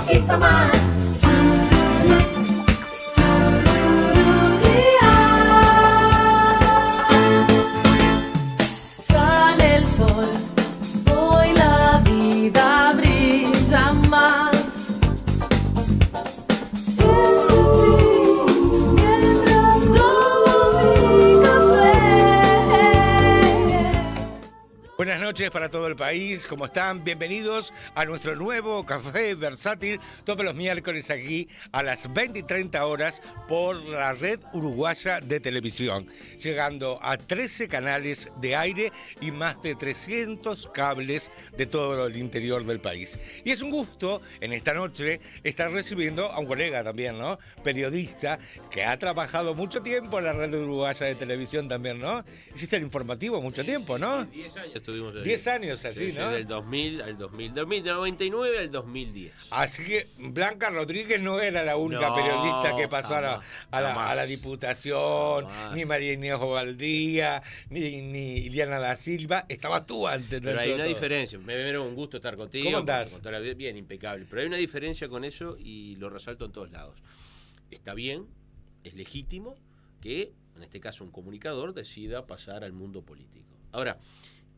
poquito más. ¿cómo están? Bienvenidos a nuestro nuevo Café Versátil, todos los miércoles aquí a las 20 y 30 horas por la red uruguaya de televisión, llegando a 13 canales de aire y más de 300 cables de todo el interior del país. Y es un gusto en esta noche estar recibiendo a un colega también, ¿no? Periodista que ha trabajado mucho tiempo en la red uruguaya de televisión también, ¿no? Hiciste el informativo mucho tiempo, sí, ¿no? 10 años estuvimos ahí. 10 años así, sí, ¿no? Del 2000 al 2000, 99 al 2010. Así que Blanca Rodríguez no era la única periodista que pasó a, la, a, Diputación, ni María Inés Ovaldía, ni, ni Iliana da Silva. Estaba tú antes. Pero hay una diferencia. Me dieron un gusto estar contigo. ¿Cómo andás? Bien, impecable. Pero hay una diferencia con eso y lo resalto en todos lados. Está bien es legítimo que, en este caso, un comunicador decida pasar al mundo político. Ahora,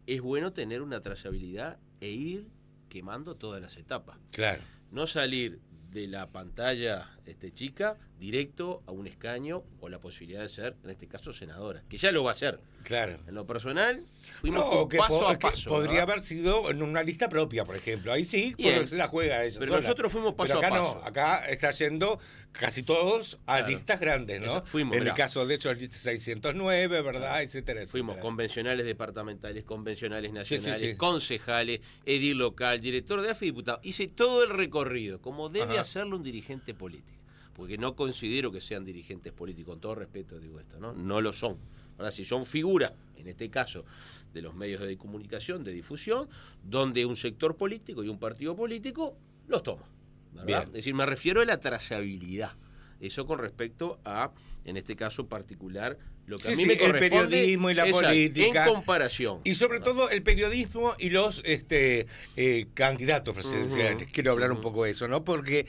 es bueno tener una trazabilidad e ir quemando todas las etapas. Claro. No salir de la pantalla este, chica directo a un escaño o la posibilidad de ser, en este caso, senadora, que ya lo va a ser. Claro. En lo personal, fuimos paso a paso. podría haber sido en una lista propia, por ejemplo. Ahí sí, cuando se la juega eso. Pero nosotros fuimos paso a paso. No, acá está yendo casi todos a listas grandes, ¿no? fuimos, en el caso de hecho, lista 609, ¿verdad? Etcétera, Fuimos convencionales departamentales, convencionales nacionales, concejales, edil local, director de AFI diputado. Hice todo el recorrido, como debe hacerlo un dirigente político porque no considero que sean dirigentes políticos, con todo respeto digo esto, ¿no? No lo son. Ahora, si son figuras, en este caso, de los medios de comunicación, de difusión, donde un sector político y un partido político los toma. ¿verdad? Es decir, me refiero a la trazabilidad. Eso con respecto a, en este caso particular, lo que a mí me corresponde, el periodismo y la política. En comparación. Y sobre todo el periodismo y los este, eh, candidatos presidenciales. Quiero hablar un poco de eso, ¿no? Porque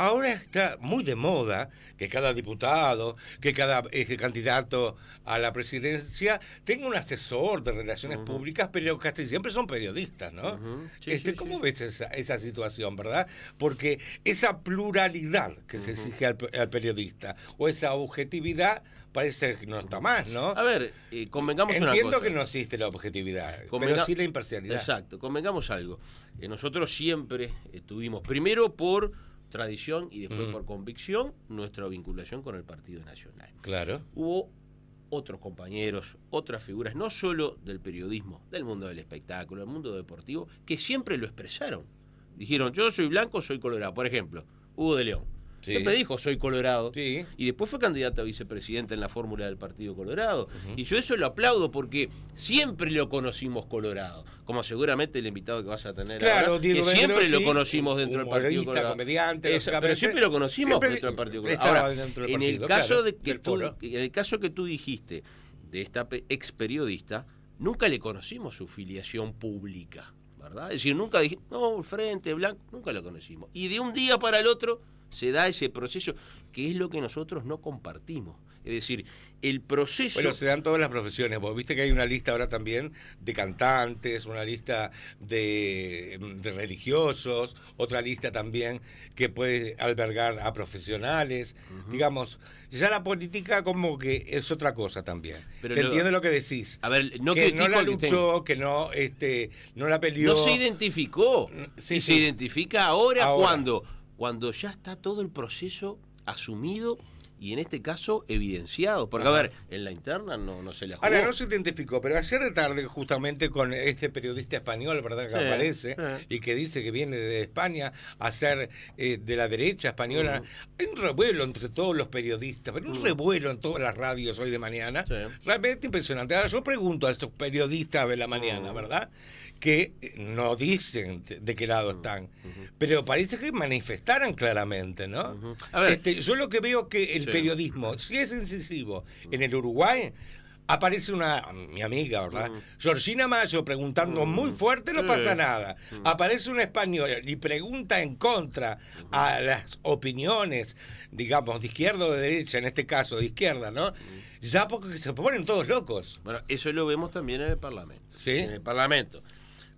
Ahora está muy de moda que cada diputado, que cada eh, candidato a la presidencia tenga un asesor de relaciones públicas, pero casi siempre son periodistas, ¿no? Este, ¿Cómo ves esa, situación, verdad? Porque esa pluralidad que se exige al, periodista o esa objetividad parece que no está más, ¿no? A ver, convengamos convengamos Entiendo que no existe la objetividad, pero sí la imparcialidad. Exacto, convengamos algo. Eh, nosotros siempre estuvimos, primero por tradición y después por convicción nuestra vinculación con el Partido Nacional. Claro. Hubo otros compañeros, otras figuras, no solo del periodismo, del mundo del espectáculo, del mundo deportivo, que siempre lo expresaron. Dijeron, yo soy blanco, soy colorado. Por ejemplo, Hugo de León Siempre dijo, soy colorado. Y después fue candidato a vicepresidente en la fórmula del Partido Colorado. Y yo eso lo aplaudo porque siempre lo conocimos colorado. Como seguramente el invitado que vas a tener claro, siempre lo conocimos dentro del Partido Colorado. comediante. pero siempre lo conocimos dentro del Partido Colorado. Ahora, en, el caso de que en el caso que tú dijiste de esta ex periodista, nunca le conocimos su filiación pública. ¿Verdad? Es decir, nunca dijimos, no, frente, blanco, nunca lo conocimos. Y de un día para el otro se da ese proceso, que es lo que nosotros no compartimos. Es decir, el proceso. Bueno, se dan todas las profesiones. Vos viste que hay una lista ahora también de cantantes, una lista de, religiosos, otra lista también que puede albergar a profesionales. Digamos, ya la política como que es otra cosa también. Te entiendo lo que decís. A ver, no que no la luchó, que no, este, no la peleó. No se identificó. Mm, y se identifica ahora. cuando cuando ya está todo el proceso asumido y en este caso evidenciado. Porque, a ver, en la interna no, no se le jugó. Ahora, no se identificó, pero ayer de tarde, justamente con este periodista español, ¿verdad? Que aparece y que dice que viene de España a ser eh, de la derecha española. Mm. Hay un revuelo entre todos los periodistas, pero un mm. revuelo en todas las radios hoy de mañana. Realmente impresionante. Ahora, yo pregunto a estos periodistas de la mañana, mm. ¿verdad? Que eh, no dicen de qué lado están, pero parece que manifestaran claramente, ¿no? A ver, este, yo lo que veo que el periodismo, si es incisivo, en el Uruguay aparece una, mi amiga, ¿verdad? Mm. Georgina Mayo preguntando mm. muy fuerte, no pasa nada. Mm. Aparece un español y pregunta en contra a las opiniones, digamos, de izquierda o de derecha, en este caso de izquierda, ¿no? Ya porque se ponen todos locos. Bueno, eso lo vemos también en el Parlamento. Sí. En el Parlamento.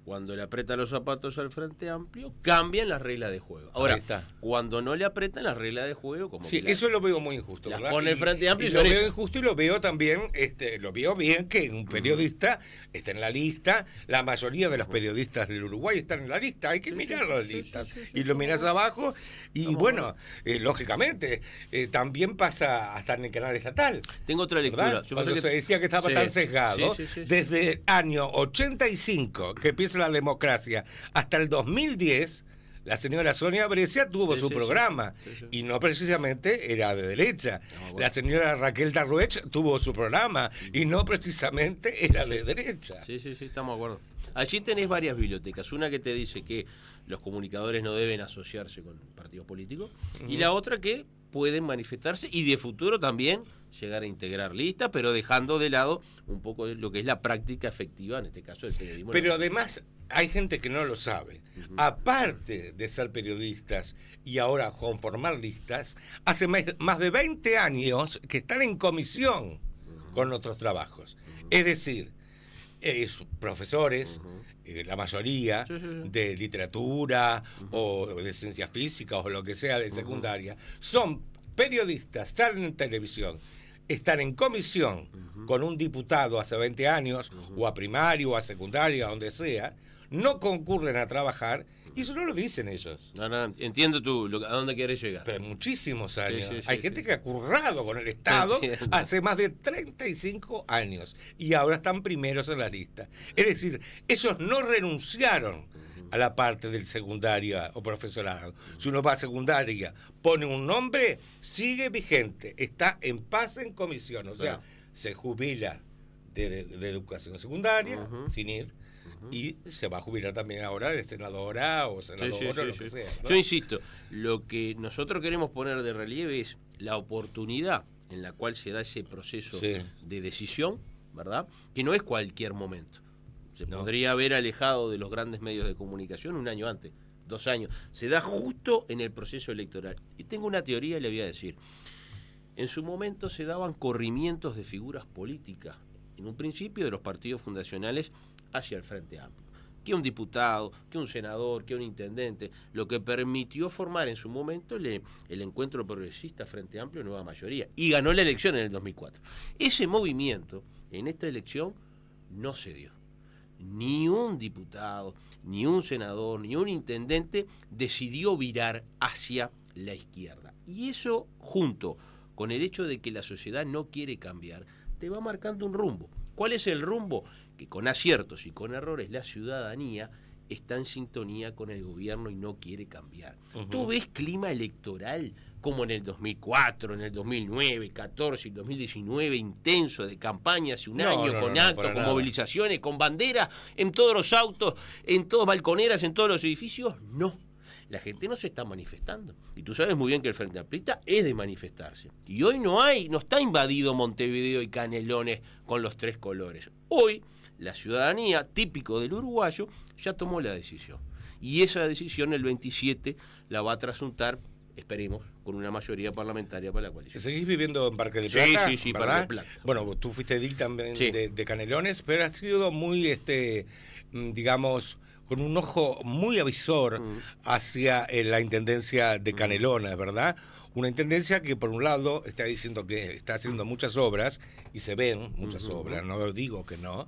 Cuando le aprieta los zapatos al Frente Amplio, cambian las reglas de juego. Ahora, está. cuando no le apretan las reglas de juego, como Sí, eso lo veo muy injusto. lo veo injusto y lo veo también, este, lo veo bien que un periodista está en la lista, la mayoría de los periodistas del Uruguay están en la lista, hay que mirar las listas. y lo miras abajo y bueno, eh, lógicamente, eh, también pasa hasta en el canal estatal. Tengo otra lectura. se decía que estaba tan sesgado, desde el año 85 que empieza la democracia. Hasta el 2010, la señora Sonia Brescia tuvo su programa y no precisamente era de derecha. La señora Raquel Darruech tuvo su programa y no precisamente era de derecha. Sí, sí, sí, estamos de acuerdo. Allí tenés varias bibliotecas. Una que te dice que los comunicadores no deben asociarse con partidos políticos y la otra que pueden manifestarse y de futuro también llegar a integrar listas, pero dejando de lado un poco lo que es la práctica efectiva, en este caso del periodismo. Pero además hay gente que no lo sabe. Aparte de ser periodistas y ahora conformar listas, hace más de 20 años que están en comisión con otros trabajos. Es decir, es profesores, eh, la mayoría, de literatura o de ciencias físicas o lo que sea de secundaria, son periodistas, están en televisión, están en comisión con un diputado hace 20 años, o a primario, o a secundaria, donde sea, no concurren a trabajar y eso no lo dicen ellos. No, no, entiendo tú a dónde quieres llegar. Pero muchísimos años. Hay gente que ha currado con el Estado hace más de 35 años y ahora están primeros en la lista. Es decir, ellos no renunciaron a la parte del secundario o profesorado. Si uno va a secundaria, pone un nombre, sigue vigente, está en paz en comisión, o sea, se jubila de, educación secundaria sin ir y se va a jubilar también ahora senador senadora o senador o lo que Yo insisto, lo que nosotros queremos poner de relieve es la oportunidad en la cual se da ese proceso de decisión, ¿verdad? Que no es cualquier momento. Se podría haber alejado de los grandes medios de comunicación un año antes, dos años. Se da justo en el proceso electoral. Y tengo una teoría y le voy a decir. En su momento se daban corrimientos de figuras políticas, en un principio de los partidos fundacionales hacia el Frente Amplio. Que un diputado, que un senador, que un intendente, lo que permitió formar en su momento el, encuentro progresista Frente Amplio Nueva Mayoría. Y ganó la elección en el 2004. Ese movimiento en esta elección no se dio ni un diputado, ni un senador, ni un intendente decidió virar hacia la izquierda. Y eso, junto con el hecho de que la sociedad no quiere cambiar, te va marcando un rumbo. ¿Cuál es el rumbo? con aciertos y con errores la ciudadanía está en sintonía con el gobierno y no quiere cambiar. ¿Tú ves clima electoral como en el 2004, en el 2009, 14, el 2019, intenso de campaña hace un año, con actos, con movilizaciones, con banderas, en todos los autos, en todas balconeras, en todos los edificios? No. La gente no se está manifestando. Y tú sabes muy bien que el Frente Amplista es de manifestarse. Y hoy no hay, no está invadido Montevideo y Canelones con los tres colores. Hoy la ciudadanía, típico del uruguayo, ya tomó la decisión. Y esa decisión el 27 la va a trasuntar, esperemos, con una mayoría parlamentaria para la coalición. ¿Seguís viviendo en Parque de Plata? Sí, sí, sí, Parque de Plata. Bueno, tú fuiste edil también de, Canelones, pero has sido muy, este, mm, digamos, con un ojo muy avisor mm. hacia eh, la intendencia de mm. Canelones, ¿verdad? Una intendencia que por un lado está diciendo que está haciendo muchas obras y se ven muchas obras, no digo que no,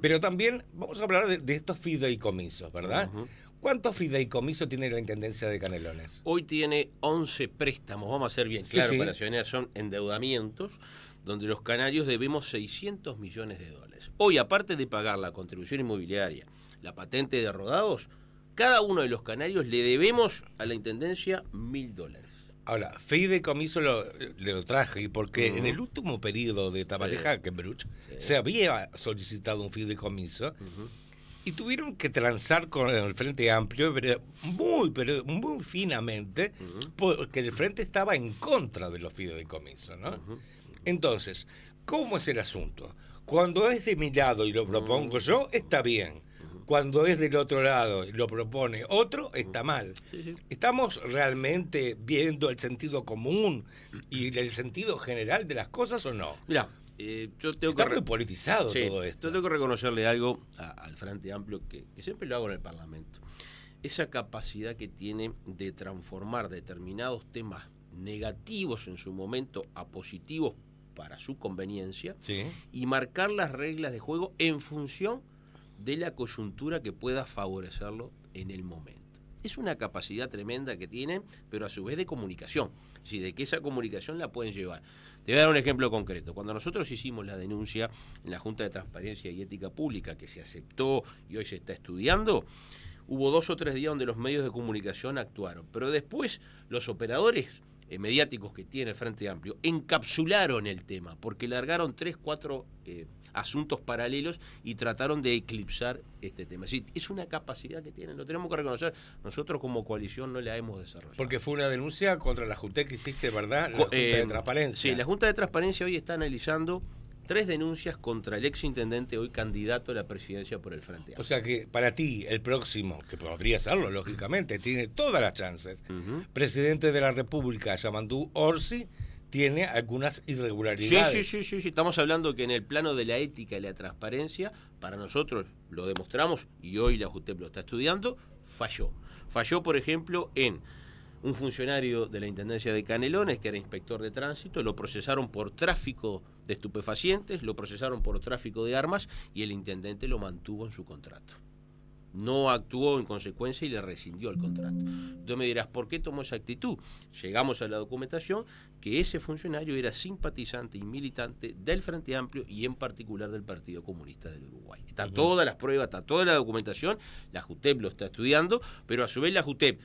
pero también vamos a hablar de, estos fideicomisos, ¿verdad? ¿Cuántos fideicomisos tiene la Intendencia de Canelones? Hoy tiene 11 préstamos, vamos a ser bien claros son endeudamientos donde los canarios debemos 600 millones de dólares. Hoy, aparte de pagar la contribución inmobiliaria, la patente de rodados, cada uno de los canarios le debemos a la Intendencia mil dólares. Ahora, de lo, lo traje porque en el último periodo de Tabareja en se había solicitado un fideicomiso y tuvieron que transar con el Frente Amplio, muy, pero muy finamente, porque el Frente estaba en contra de los fideicomisos. ¿no? Entonces, ¿cómo es el asunto? Cuando es de mi lado y lo propongo yo, está bien cuando es del otro lado y lo propone otro, está mal. ¿Estamos realmente viendo el sentido común y el sentido general de las cosas o no? Mira, eh, yo tengo que politizado todo esto. tengo que reconocerle algo al Frente Amplio, que, siempre lo hago en el Parlamento. Esa capacidad que tiene de transformar determinados temas negativos en su momento a positivos para su conveniencia y marcar las reglas de juego en función de la coyuntura que pueda favorecerlo en el momento. Es una capacidad tremenda que tienen, pero a su vez de comunicación, si de que esa comunicación la pueden llevar. Te voy a dar un ejemplo concreto. Cuando nosotros hicimos la denuncia en la Junta de Transparencia y Ética Pública, que se aceptó y hoy se está estudiando, hubo dos o tres días donde los medios de comunicación actuaron, pero después los operadores eh, mediáticos que tiene el Frente Amplio encapsularon el tema, porque largaron tres, cuatro eh, asuntos paralelos y trataron de eclipsar este tema. Es, es una capacidad que tienen, lo tenemos que reconocer. Nosotros como coalición no la hemos desarrollado. Porque fue una denuncia contra la Junta que hiciste, ¿verdad? La Junta de eh, Transparencia. Sí, la Junta de Transparencia hoy está analizando tres denuncias contra el ex intendente, hoy candidato a la presidencia por el Frente O sea que para ti, el próximo, que podría serlo, lógicamente, tiene todas las chances, presidente de la República, Yamandú Orsi, tiene algunas irregularidades. Sí, sí, sí, sí, estamos hablando que en el plano de la ética y la transparencia, para nosotros lo demostramos y hoy la JUTEP lo está estudiando, falló. Falló, por ejemplo, en un funcionario de la Intendencia de Canelones, que era inspector de tránsito, lo procesaron por tráfico de estupefacientes, lo procesaron por tráfico de armas y el intendente lo mantuvo en su contrato. No actuó en consecuencia y le rescindió el contrato. Entonces me dirás, ¿por qué tomó esa actitud? Llegamos a la documentación que ese funcionario era simpatizante y militante del Frente Amplio y en particular del Partido Comunista del Uruguay. Están todas las pruebas, está toda la documentación, la JUTEP lo está estudiando, pero a su vez la JUTEP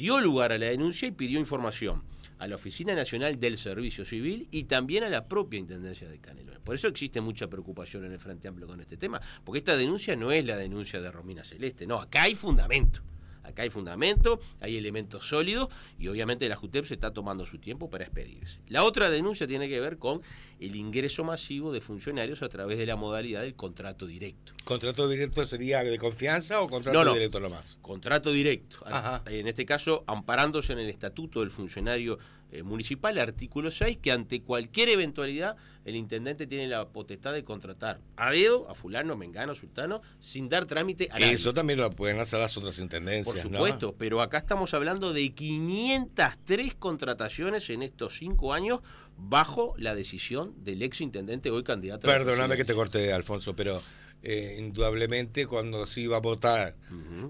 dio lugar a la denuncia y pidió información a la Oficina Nacional del Servicio Civil y también a la propia Intendencia de Canelones. Por eso existe mucha preocupación en el Frente Amplio con este tema, porque esta denuncia no es la denuncia de Romina Celeste, no, acá hay fundamento. Acá hay fundamento, hay elementos sólidos y obviamente la JUTEP se está tomando su tiempo para expedirse. La otra denuncia tiene que ver con el ingreso masivo de funcionarios a través de la modalidad del contrato directo. ¿Contrato directo sería de confianza o contrato no, lo directo Contrato directo. En este caso, amparándose en el estatuto del funcionario eh, municipal, artículo 6, que ante cualquier eventualidad el intendente tiene la potestad de contratar a dedo, a fulano, mengano, sultano, sin dar trámite a nadie. Eso también lo pueden hacer las otras intendencias. Por supuesto, pero acá estamos hablando de 503 contrataciones en estos cinco años bajo la decisión del ex intendente, hoy candidato. Perdóname que te corte, Alfonso, pero... Eh, indudablemente cuando se iba a votar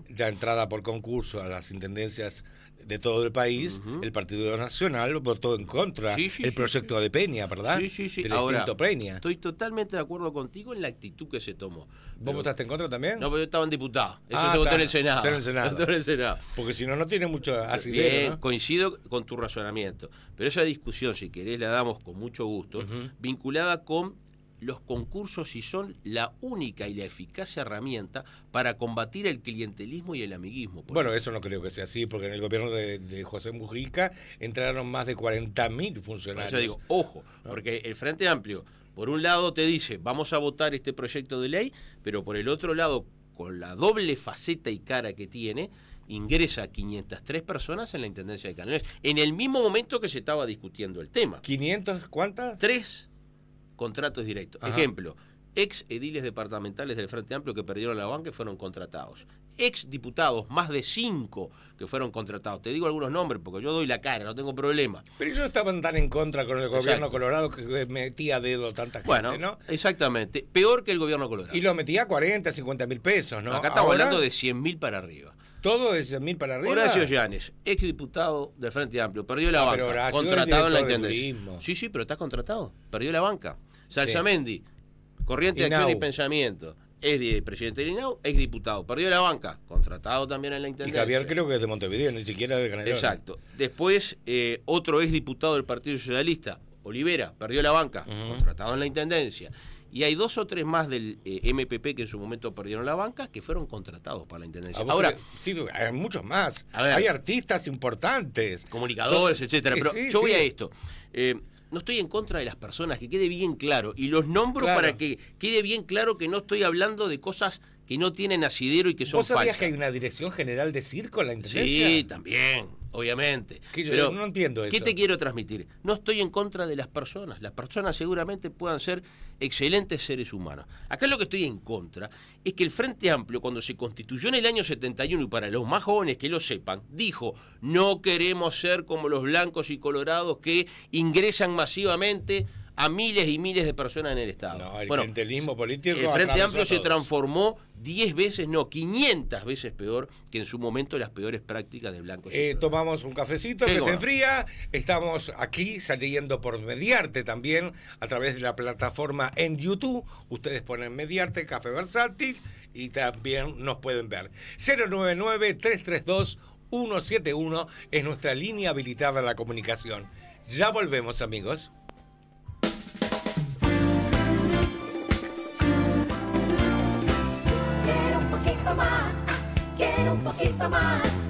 la entrada por concurso a las intendencias de todo el país, el Partido Nacional votó en contra el proyecto de Peña, ¿verdad? Sí, sí, sí. Del Peña. Estoy totalmente de acuerdo contigo en la actitud que se tomó. ¿Vos votaste en contra también? No, pero yo estaba en diputado. Eso ah, se votó en el Senado. En el Senado. Porque si no, no tiene mucho asidero, coincido con tu razonamiento. Pero esa discusión, si querés, la damos con mucho gusto, vinculada con los concursos si son la única y la eficaz herramienta para combatir el clientelismo y el amiguismo. Bueno, eso no creo que sea así, porque en el gobierno de, José Mujica entraron más de 40.000 funcionarios. Yo digo, ojo, porque el Frente Amplio, por un lado te dice, vamos a votar este proyecto de ley, pero por el otro lado, con la doble faceta y cara que tiene, ingresa 503 personas en la Intendencia de Canales. en el mismo momento que se estaba discutiendo el tema. ¿500 cuántas? Tres contratos directos. Ejemplo, ex ediles departamentales del Frente Amplio que perdieron la banca y fueron contratados. Ex diputados, más de cinco que fueron contratados. Te digo algunos nombres porque yo doy la cara, no tengo problema. Pero ellos estaban tan en contra con el gobierno colorado que metía dedo tantas. gente, bueno, Exactamente, peor que el gobierno colorado. Y lo metía a 40, 50 mil pesos, ¿no? Acá estamos hablando de 100 mil para arriba. Todo de 100 mil para arriba. Horacio Llanes, ex diputado del Frente Amplio, perdió la banca. contratado en la intendencia. Sí, sí, pero está contratado, perdió la banca. Salsamendi, corriente de acción y pensamiento. Es presidente del INAU, es diputado. Perdió la banca, contratado también en la intendencia. Y Javier creo que es de Montevideo, ni siquiera de Canadá. Exacto. Después, eh, otro exdiputado diputado del Partido Socialista, Olivera, perdió la banca, contratado en la intendencia. Y hay dos o tres más del eh, MPP que en su momento perdieron la banca que fueron contratados para la intendencia. Ahora, sí, hay muchos más. hay artistas importantes, comunicadores, etcétera. Eh, pero yo voy a esto no estoy en contra de las personas, que quede bien claro. Y los nombro para que quede bien claro que no estoy hablando de cosas que no tienen asidero y que son ¿Vos sabías que hay una dirección general de circo en la Sí, también obviamente. no entiendo eso. ¿Qué te quiero transmitir? No estoy en contra de las personas. Las personas seguramente puedan ser excelentes seres humanos. Acá lo que estoy en contra es que el Frente Amplio, cuando se constituyó en el año 71, y para los más jóvenes que lo sepan, dijo, no queremos ser como los blancos y colorados que ingresan masivamente a miles y miles de personas en el Estado. el bueno, clientelismo político. El Frente Amplio se transformó 10 veces, no, 500 veces peor que en su momento las peores prácticas de Blanco. Eh, tomamos un cafecito que se enfría. Estamos aquí saliendo por Mediarte también a través de la plataforma en YouTube. Ustedes ponen Mediarte, Café Versátil y también nos pueden ver. 099 332 171 es nuestra línea habilitada a la comunicación. Ya volvemos amigos. makita mas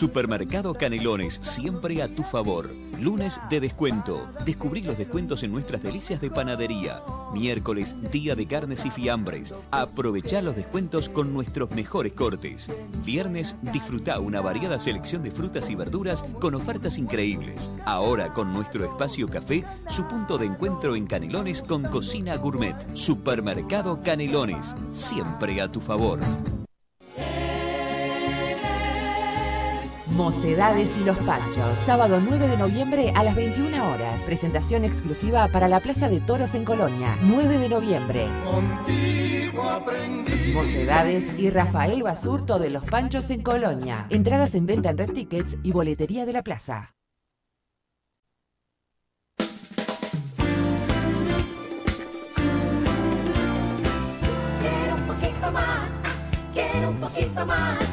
Supermercado Canelones, siempre a tu favor. Lunes de descuento. Descubrí los descuentos en nuestras delicias de panadería. Miércoles, día de carnes y fiambres. Aprovechá los descuentos con nuestros mejores cortes. Viernes, disfruta una variada selección de frutas y verduras con ofertas increíbles. Ahora con nuestro espacio café, su punto de encuentro en Canelones con cocina gourmet. Supermercado Canelones, siempre a tu favor. Mocedades y los Panchos, sábado 9 de noviembre a las 21 horas. Presentación exclusiva para la Plaza de Toros en Colonia, 9 de noviembre. Contigo aprendí. Mocedades y Rafael Basurto de los Panchos en Colonia. Entradas en venta en Red Tickets y boletería de la plaza. un poquito más. Ah,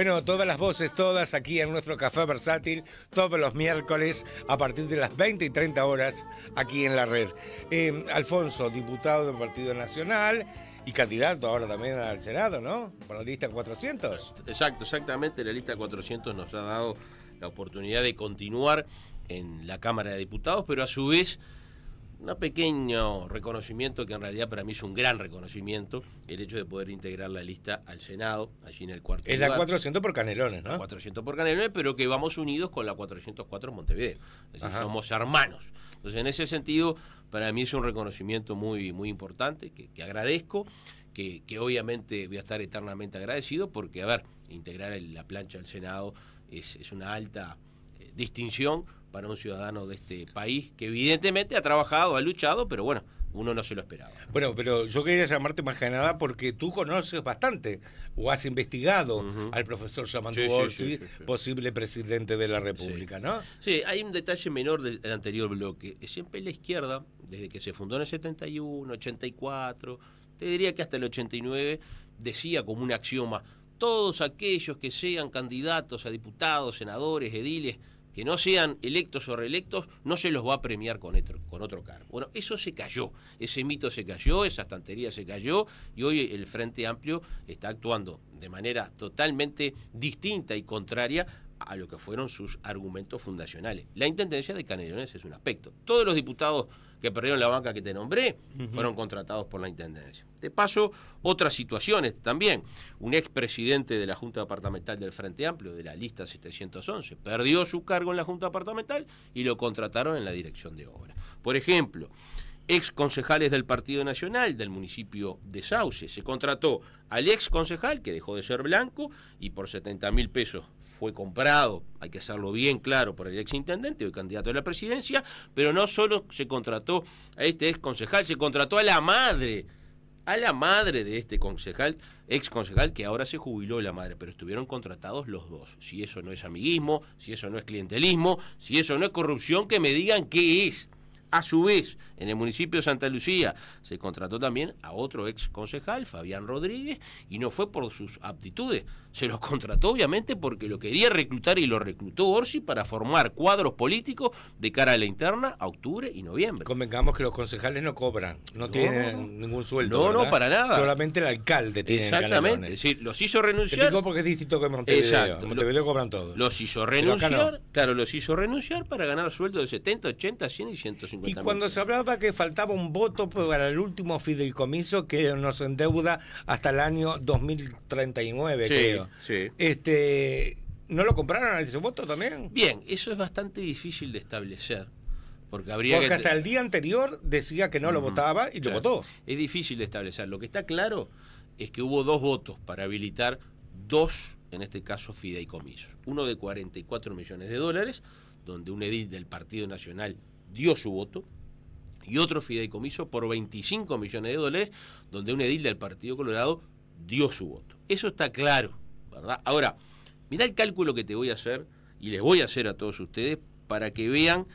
Bueno, todas las voces, todas aquí en nuestro Café Versátil, todos los miércoles a partir de las 20 y 30 horas aquí en la red. Eh, Alfonso, diputado del Partido Nacional y candidato ahora también al Senado, ¿no? Por la lista 400. Exacto, exactamente, la lista 400 nos ha dado la oportunidad de continuar en la Cámara de Diputados, pero a su vez un pequeño reconocimiento que en realidad para mí es un gran reconocimiento, el hecho de poder integrar la lista al Senado, allí en el cuarto. Es la 400 por Canelones, ¿no? 400 por Canelones, pero que vamos unidos con la 404 Montevideo. Es decir, somos hermanos. Entonces, en ese sentido, para mí es un reconocimiento muy, muy importante que, agradezco. Que, obviamente voy a estar eternamente agradecido porque, a ver, integrar la plancha al Senado es, una alta eh, distinción para un ciudadano de este país que evidentemente ha trabajado, ha luchado, pero bueno, uno no se lo esperaba. Bueno, pero yo quería llamarte más que nada porque tú conoces bastante o has investigado al profesor Samantha posible presidente de la República, ¿no? Sí, hay un detalle menor del anterior bloque. Siempre la izquierda, desde que se fundó en el 71, 84, te diría que hasta el 89, decía como un axioma, todos aquellos que sean candidatos a diputados, senadores, ediles, que no sean electos o reelectos, no se los va a premiar con otro, con otro cargo. Bueno, eso se cayó, ese mito se cayó, esa estantería se cayó y hoy el Frente Amplio está actuando de manera totalmente distinta y contraria a lo que fueron sus argumentos fundacionales. La intendencia de Canelones es un aspecto. Todos los diputados que perdieron la banca que te nombré fueron contratados por la intendencia. Te paso otras situaciones también. Un expresidente de la Junta Departamental del Frente Amplio, de la lista 711, perdió su cargo en la Junta Departamental y lo contrataron en la dirección de obra. Por ejemplo, ex concejales del Partido Nacional del municipio de Sauce. Se contrató al ex concejal, que dejó de ser blanco, y por 70 mil pesos fue comprado, hay que hacerlo bien claro, por el exintendente, el candidato a la presidencia, pero no solo se contrató a este ex concejal, se contrató a la madre, a la madre de este concejal, ex concejal, que ahora se jubiló la madre, pero estuvieron contratados los dos. Si eso no es amiguismo, si eso no es clientelismo, si eso no es corrupción, que me digan qué es. A su vez, en el municipio de Santa Lucía se contrató también a otro ex concejal, Fabián Rodríguez, y no fue por sus aptitudes, se los contrató obviamente porque lo quería reclutar y lo reclutó Orsi para formar cuadros políticos de cara a la interna a octubre y noviembre. Convengamos que los concejales no cobran, no, tienen ningún sueldo. No, no, para nada. Solamente el alcalde tiene Exactamente, es decir, los hizo renunciar. Te porque es distinto que Montevideo. Exacto. Montevideo cobran todos. Los hizo renunciar, claro, los hizo renunciar para ganar sueldos de 70, 80, 100 y 150 Y cuando se hablaba que faltaba un voto para el último fideicomiso que nos endeuda hasta el año 2039, creo. Este, ¿No lo compraron al ese voto también? Bien, eso es bastante difícil de establecer. Porque, hasta el día anterior decía que no lo votaba y lo votó. Es difícil de establecer. Lo que está claro es que hubo dos votos para habilitar dos, en este caso, fideicomisos. Uno de 44 millones de dólares, donde un edil del Partido Nacional dio su voto, y otro fideicomiso por 25 millones de dólares, donde un edil del Partido Colorado dio su voto. Eso está claro. Ahora, mira el cálculo que te voy a hacer y les voy a hacer a todos ustedes para que vean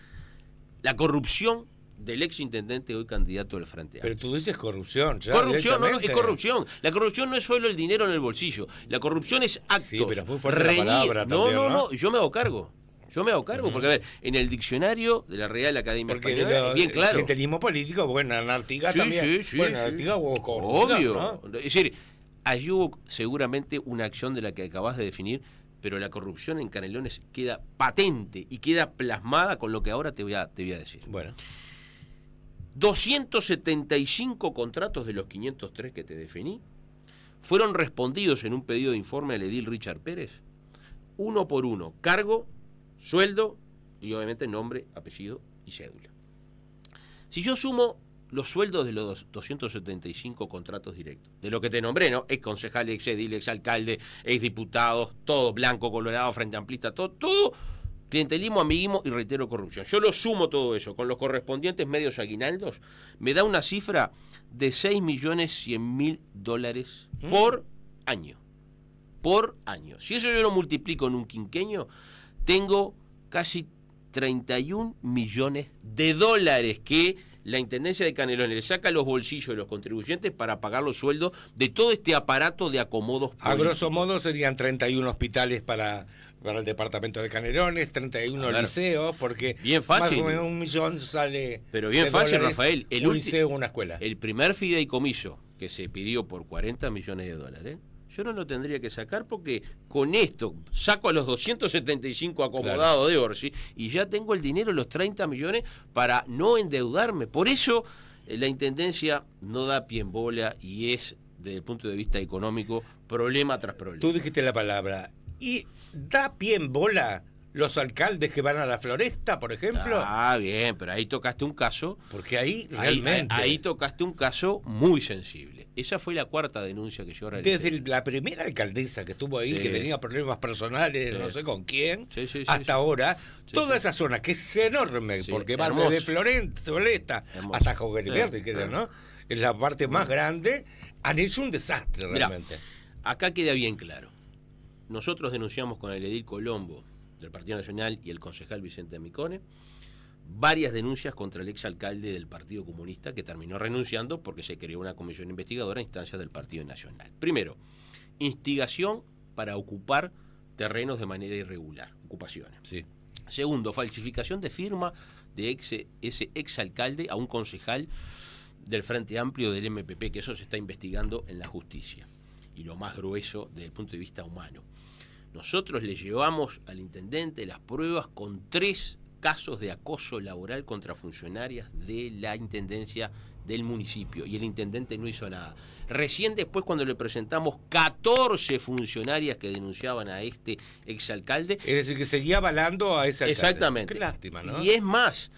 la corrupción del ex intendente hoy candidato del Frente Amplio. Pero tú dices corrupción, Corrupción, no, no, es corrupción. La corrupción no es solo el dinero en el bolsillo. La corrupción es actos. Sí, pero no, no, no, yo me hago cargo. Yo me hago cargo, porque a ver, en el diccionario de la Real Academia bien claro. El político, bueno, en Artigas sí, también. Sí, sí, Artigas hubo corrupción, Obvio. Es decir, Allí hubo seguramente una acción de la que acabas de definir, pero la corrupción en Canelones queda patente y queda plasmada con lo que ahora te voy a, te voy a decir. Bueno. 275 contratos de los 503 que te definí fueron respondidos en un pedido de informe al edil Richard Pérez, uno por uno, cargo, sueldo y obviamente nombre, apellido y cédula. Si yo sumo los sueldos de los 275 contratos directos. De lo que te nombré, ¿no? Ex concejal, ex edil, ex alcalde, ex diputado, todo blanco, colorado, frente amplista, todo, todo clientelismo, amiguismo y reitero corrupción. Yo lo sumo todo eso con los correspondientes medios aguinaldos, me da una cifra de 6 millones 100 mil dólares ¿Mm? por año. Por año. Si eso yo lo multiplico en un quinqueño, tengo casi 31 millones de dólares que la Intendencia de Canelones le saca los bolsillos de los contribuyentes para pagar los sueldos de todo este aparato de acomodos. públicos. A grosso modo serían 31 hospitales para, para el departamento de Canelones, 31 liceos, porque bien fácil. más o menos un millón sale. Pero bien fácil, Rafael. El un liceo, una escuela. El primer fideicomiso que se pidió por 40 millones de dólares yo no lo tendría que sacar porque con esto saco a los 275 acomodados de Orsi y ya tengo el dinero, los 30 millones, para no endeudarme. Por eso eh, la Intendencia no da pie en bola y es, desde el punto de vista económico, problema tras problema. Tú dijiste la palabra, y da pie en bola los alcaldes que van a la floresta, por ejemplo. Ah, bien, pero ahí tocaste un caso. Porque ahí realmente. Ahí, tocaste un caso muy sensible. Esa fue la cuarta denuncia que yo realicé. Desde la primera alcaldesa que estuvo ahí, que tenía problemas personales, no sé con quién, hasta ahora, toda esa zona que es enorme, porque va desde Floresta hasta Joguerberti, creo, ¿no? Es la parte más mm. grande, han ah, hecho un desastre realmente. acá queda bien claro. Nosotros denunciamos con el Edil Colombo del Partido Nacional y el concejal Vicente Micone varias denuncias contra el exalcalde del Partido Comunista que terminó renunciando porque se creó una comisión investigadora a instancias del Partido Nacional. Primero, instigación para ocupar terrenos de manera irregular, ocupaciones. Segundo, falsificación de firma de ex, ese exalcalde a un concejal del Frente Amplio del MPP, que eso se está investigando en la justicia. Y lo más grueso desde el punto de vista humano. Nosotros le llevamos al intendente las pruebas con tres casos de acoso laboral contra funcionarias de la Intendencia del municipio y el intendente no hizo nada. Recién después cuando le presentamos 14 funcionarias que denunciaban a este exalcalde. Es decir, que seguía avalando a ese alcalde. Exactamente. Qué lástima, ¿no? Y es más,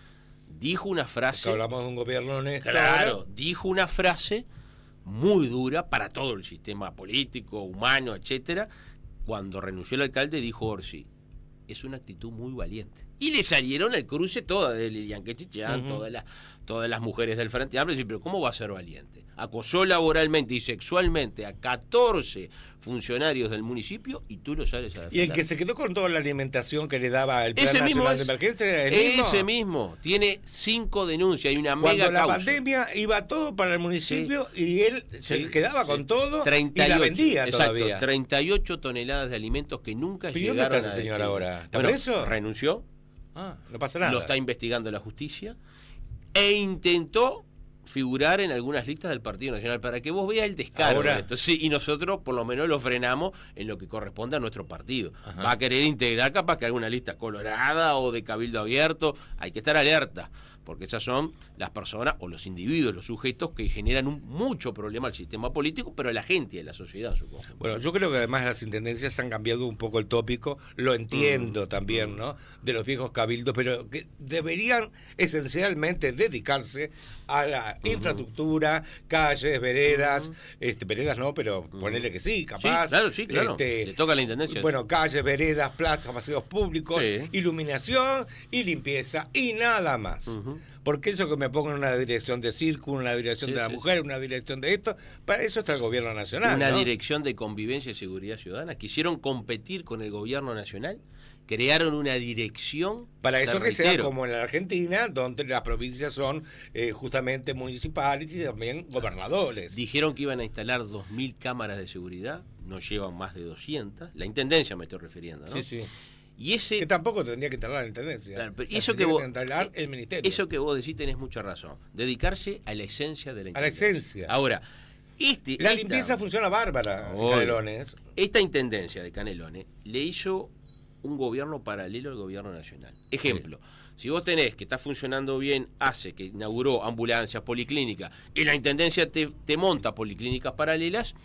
dijo una frase... hablamos de un gobierno honesto. Claro, dijo una frase muy dura para todo el sistema político, humano, etcétera, cuando renunció el alcalde, dijo Orsi, es una actitud muy valiente. Y le salieron al cruce todas, de Lilian Quechichán, todas, las, todas las mujeres del Frente Amplio. Pero ¿cómo va a ser valiente? Acosó laboralmente y sexualmente a 14 funcionarios del municipio y tú lo sales a la Y el que se quedó con toda la alimentación que le daba el Plan ese Nacional de Emergencia. ese mismo. Tiene cinco denuncias. y una Cuando la pandemia iba todo para el municipio y él se quedaba con todo 38, y la vendía todavía. 38 toneladas de alimentos que nunca llegaron a... señor este ahora? bueno, renunció Ah, no pasa nada. Lo está investigando la justicia. E intentó figurar en algunas listas del Partido Nacional para que vos veas el descaro esto. Sí, y nosotros por lo menos lo frenamos en lo que corresponde a nuestro partido. Va a querer integrar capaz que alguna lista colorada o de cabildo abierto. Hay que estar alerta porque esas son las personas o los individuos, los sujetos que generan un, mucho problema al sistema político, pero a la gente, a la sociedad, supongo. Bueno, yo creo que además las intendencias han cambiado un poco el tópico, lo entiendo mm, también, mm. ¿no? De los viejos cabildos, pero que deberían esencialmente dedicarse a la infraestructura, calles, veredas, este, veredas no, pero ponerle que sí, capaz. Sí, claro, sí, claro. Este, Le toca a la intendencia. Bueno, calles, veredas, plazas, paseos públicos, iluminación y limpieza, y nada más. Porque eso que me pongan una dirección de circo, una dirección de la mujer, una dirección de esto, para eso está el gobierno nacional. Una dirección de convivencia y seguridad ciudadana. Quisieron competir con el gobierno nacional crearon una dirección. Para eso que sea como en la Argentina, donde las provincias son eh, justamente municipales y también gobernadores. Dijeron que iban a instalar 2.000 cámaras de seguridad, no llevan más de 200. La intendencia me estoy refiriendo, ¿no? Sí, sí. Y ese, que tampoco tendría que tardar la Intendencia. Claro, eso, que vos, eh, el ministerio. eso que vos decís tenés mucha razón. Dedicarse a la esencia de la intendencia. A la esencia. Ahora, este, la limpieza funciona bárbara, Canelones. Esta intendencia de Canelones le hizo un gobierno paralelo al gobierno nacional. Ejemplo, si vos tenés que está funcionando bien, hace que inauguró ambulancias, policlínicas, y la intendencia te monta policlínicas paralelas,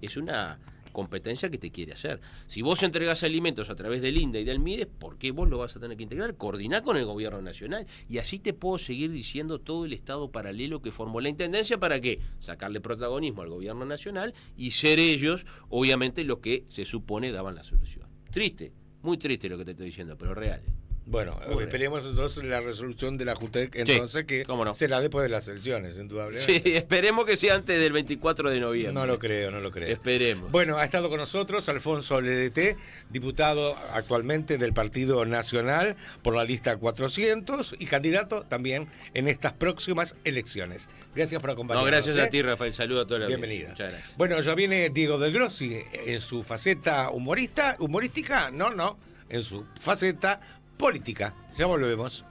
es una competencia que te quiere hacer. Si vos entregás alimentos a través de INDA y del MIDES, ¿por qué vos lo vas a tener que integrar? Coordinar con el gobierno nacional. Y así te puedo seguir diciendo todo el estado paralelo que formó la Intendencia para que sacarle protagonismo al gobierno nacional y ser ellos, obviamente, los que se supone daban la solución. Triste, muy triste lo que te estoy diciendo, pero real. Bueno, esperemos eh, entonces la resolución de la JUTEC, entonces que no. será después de las elecciones, indudablemente. Sí, esperemos que sea antes del 24 de noviembre. No lo creo, no lo creo. Esperemos. Bueno, ha estado con nosotros Alfonso Lerete, diputado actualmente del Partido Nacional por la lista 400 y candidato también en estas próximas elecciones. Gracias por acompañarnos. No, gracias a ¿Eh? ti, Rafael. Saludo a todos los Bienvenida. Muchas gracias. Bueno, ya viene Diego Del Grossi en su faceta humorista, humorística, no, no, en su faceta política. Ya volvemos.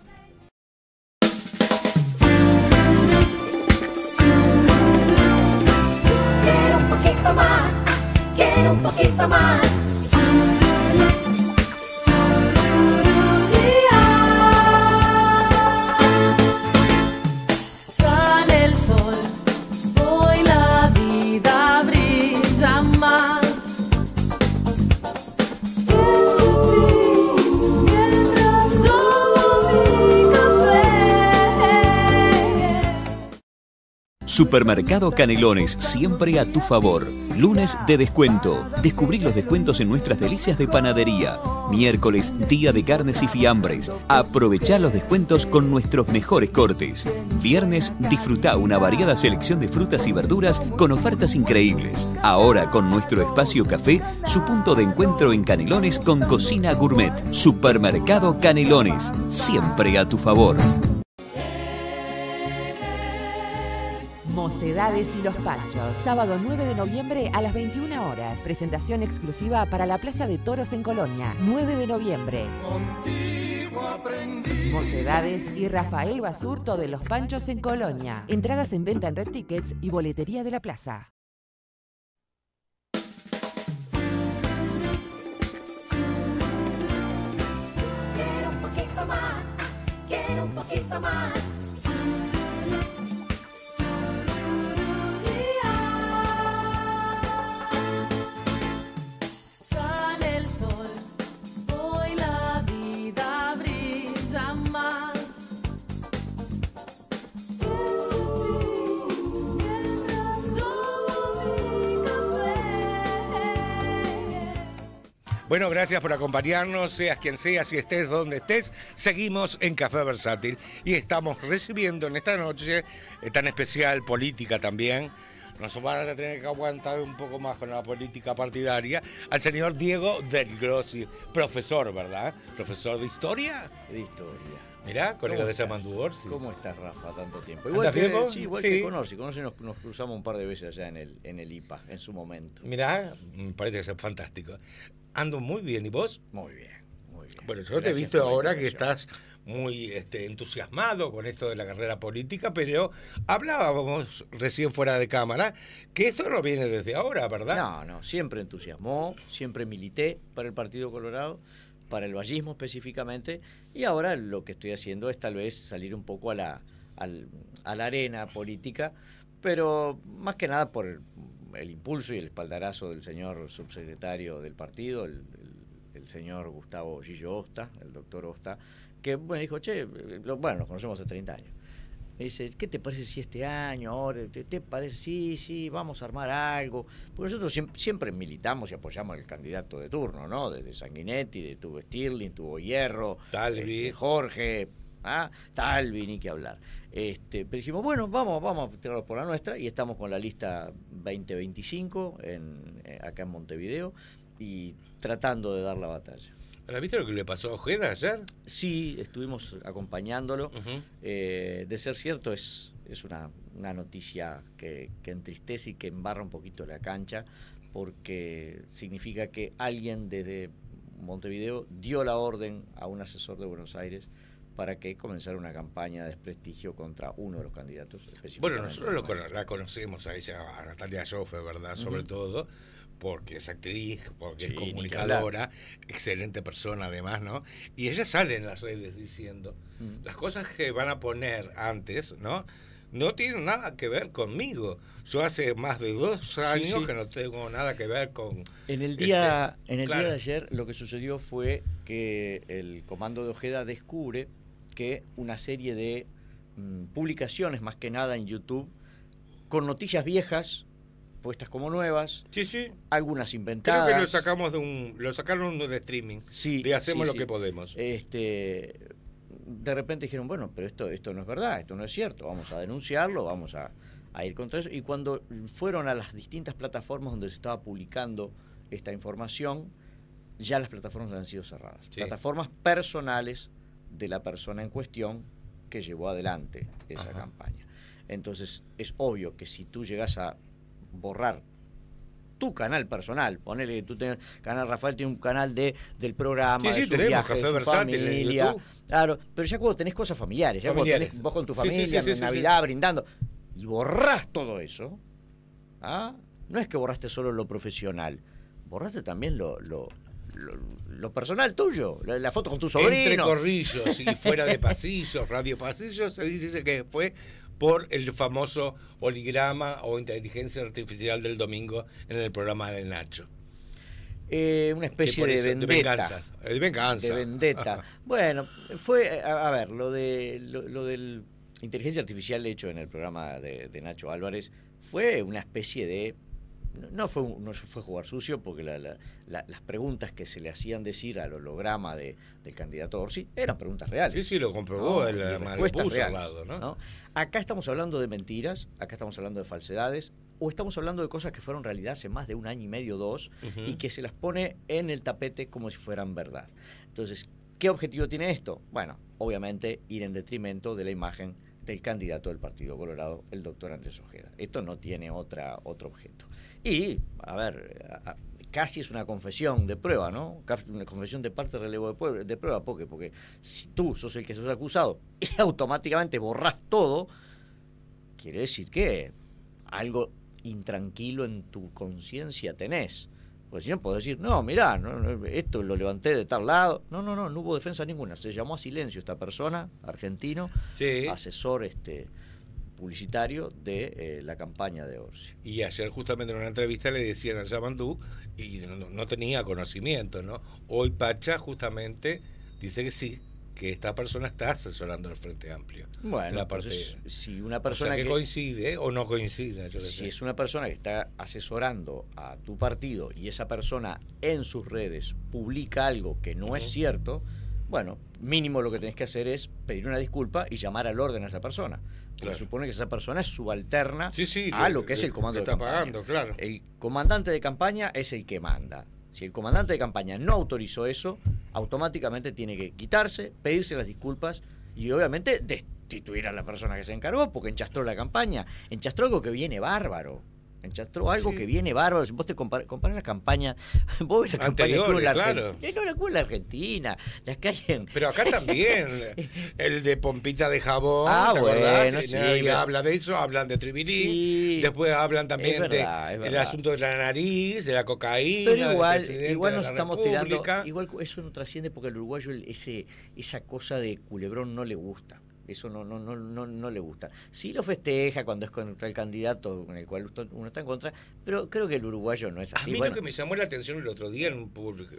Quiero un poquito más, quiero un poquito más. Supermercado Canelones, siempre a tu favor. Lunes de descuento. Descubrí los descuentos en nuestras delicias de panadería. Miércoles, día de carnes y fiambres. Aprovechá los descuentos con nuestros mejores cortes. Viernes, disfruta una variada selección de frutas y verduras con ofertas increíbles. Ahora con nuestro espacio café, su punto de encuentro en Canelones con cocina gourmet. Supermercado Canelones, siempre a tu favor. Mocedades y los Panchos, sábado 9 de noviembre a las 21 horas. Presentación exclusiva para la Plaza de Toros en Colonia, 9 de noviembre. Contigo aprendí. Mocedades y Rafael Basurto de los Panchos en Colonia. Entradas en venta en Red Tickets y Boletería de la Plaza. quiero un poquito más. Bueno, gracias por acompañarnos, seas quien seas, si estés donde estés. Seguimos en Café Versátil y estamos recibiendo en esta noche eh, tan especial, política también. Nos van a tener que aguantar un poco más con la política partidaria al señor Diego Del Grossi, profesor, ¿verdad? ¿Profesor de historia? De historia. Mirá, con de Samandú ¿Cómo estás, Rafa, tanto tiempo? Igual que, sí, igual que conoce, nos, nos, cruzamos un par de veces allá en el, en el IPA, en su momento. Mirá, me parece que es fantástico. Ando muy bien, ¿y vos? Muy bien, muy bien. Bueno, yo te he visto ahora que estás muy este, entusiasmado con esto de la carrera política, pero hablábamos recién fuera de cámara que esto no viene desde ahora, ¿verdad? No, no, siempre entusiasmó, siempre milité para el Partido Colorado, para el vallismo específicamente, y ahora lo que estoy haciendo es tal vez salir un poco a la, a la arena política, pero más que nada por, el impulso y el espaldarazo del señor subsecretario del partido, el, señor Gustavo Gillo Osta, el doctor Osta, que me dijo, che, bueno, nos conocemos hace 30 años. Me dice, ¿qué te parece si este año, ahora, te, parece, sí, sí, vamos a armar algo? Porque nosotros siempre, militamos y apoyamos al candidato de turno, ¿no? Desde Sanguinetti, de tuvo Stirling, tuvo Hierro, Talvi. Este, Jorge, ¿ah? Talvi, ni que hablar. Este, pero dijimos, bueno, vamos, vamos a tirarlos por la nuestra y estamos con la lista 2025 en, eh, acá en Montevideo y tratando de dar la batalla. ¿La viste lo que le pasó a Ojeda ayer? Sí, estuvimos acompañándolo. Eh, de ser cierto, es, es una, noticia que, entristece y que embarra un poquito la cancha, porque significa que alguien desde Montevideo dio la orden a un asesor de Buenos Aires para que comenzar una campaña de desprestigio contra uno de los candidatos. Bueno, nosotros la conocemos a ella, a Natalia Joffe, ¿verdad? Sobre todo porque es actriz, porque es comunicadora, excelente persona además, ¿no? Y ella sale en las redes diciendo, las cosas que van a poner antes, ¿no? no tienen nada que ver conmigo. Yo hace más de dos años que no tengo nada que ver con. En el este, día, en el día de ayer lo que sucedió fue que el comando de Ojeda descubre que una serie de mm, publicaciones, más que nada en YouTube, con noticias viejas, puestas como nuevas. Sí, sí. Algunas inventadas. Creo que lo sacamos de un. Lo sacaron de streaming. Sí. De hacemos lo que podemos. Este. De repente dijeron, bueno, pero esto, esto no es verdad, esto no es cierto, vamos a denunciarlo, vamos a, ir contra eso. Y cuando fueron a las distintas plataformas donde se estaba publicando esta información, ya las plataformas han sido cerradas. Plataformas personales de la persona en cuestión que llevó adelante esa campaña. Entonces, es obvio que si tú llegas a borrar tu canal personal, ponele que tú tenés, canal Rafael tiene un canal de, del programa, sí, sí, tenemos, Café Versátil, familia, claro, pero ya cuando tenés cosas familiares, ya cuando tenés vos con tu familia, en Navidad, brindando, y borrás todo eso, ¿ah? no es que borraste solo lo profesional, borraste también lo lo personal tuyo, la, foto con tu sobrino. Entre corrillos y fuera de pasillos, radio pasillos, se dice que fue por el famoso oligrama o inteligencia artificial del domingo en el programa eh, de Nacho. una especie de, vendetta, de, venganza. De vendetta. bueno, fue, a, ver, lo de del inteligencia artificial hecho en el programa de Nacho Álvarez fue una especie de no fue, no fue jugar sucio porque las preguntas que se le hacían decir al holograma del candidato Orsi eran preguntas reales. Sí, sí, lo comprobó, el, eh, puso Acá estamos hablando de mentiras, acá estamos hablando de falsedades, o estamos hablando de cosas que fueron realidad hace más de un año y medio, dos, y que se las pone en el tapete como si fueran verdad. Entonces, ¿qué objetivo tiene esto? Bueno, obviamente ir en detrimento de la imagen del candidato del Partido Colorado, el doctor Andrés Ojeda. Esto no tiene otra, otro objeto. Y, a ver, casi es una confesión de prueba, ¿no? una confesión de parte, relevo de, prueba, de prueba, porque, porque si tú sos el que sos acusado y automáticamente borras todo, quiere decir que algo intranquilo en tu conciencia tenés. Porque si no, puedo decir, no, mirá, esto lo levanté de tal lado. No, no, no, no hubo defensa ninguna. Se llamó a silencio esta persona, argentino, asesor este, publicitario de eh, la campaña de Orsi. Y ayer justamente en una entrevista le decían a Yamandú y no, tenía conocimiento, ¿no? Hoy Pacha justamente dice que sí, que esta persona está asesorando al Frente Amplio. Bueno, la si una persona que, coincide o no coincide, si es una persona que está asesorando a tu partido y esa persona en sus redes publica algo que no es cierto, bueno, mínimo lo que tenés que hacer es pedir una disculpa y llamar al orden a esa persona. Se supone que esa persona es subalterna sí, a lo que es el comando está de campaña. Pagando, claro. El comandante de campaña es el que manda. Si el comandante de campaña no autorizó eso, automáticamente tiene que quitarse, pedirse las disculpas y obviamente destituir a la persona que se encargó porque enchastró la campaña. Enchastró algo que viene bárbaro algo que viene bárbaro. Si vos te comparás la campaña, vos la Anterior, campaña de claro. Argentina, eh, no, la Argentina, las calles. Pero acá también, el de Pompita de Jabón, ah, Bueno, sí, habla de eso, hablan de Tribilín, después hablan también del asunto de la nariz, de la cocaína, igual, igual nos estamos tirando, igual eso no trasciende porque al uruguayo ese, esa cosa de culebrón no le gusta. Eso no, no, no, no, no le gusta. Sí lo festeja cuando es contra el candidato con el cual uno está en contra, pero creo que el uruguayo no es así. A mí lo que me llamó la atención el otro día en,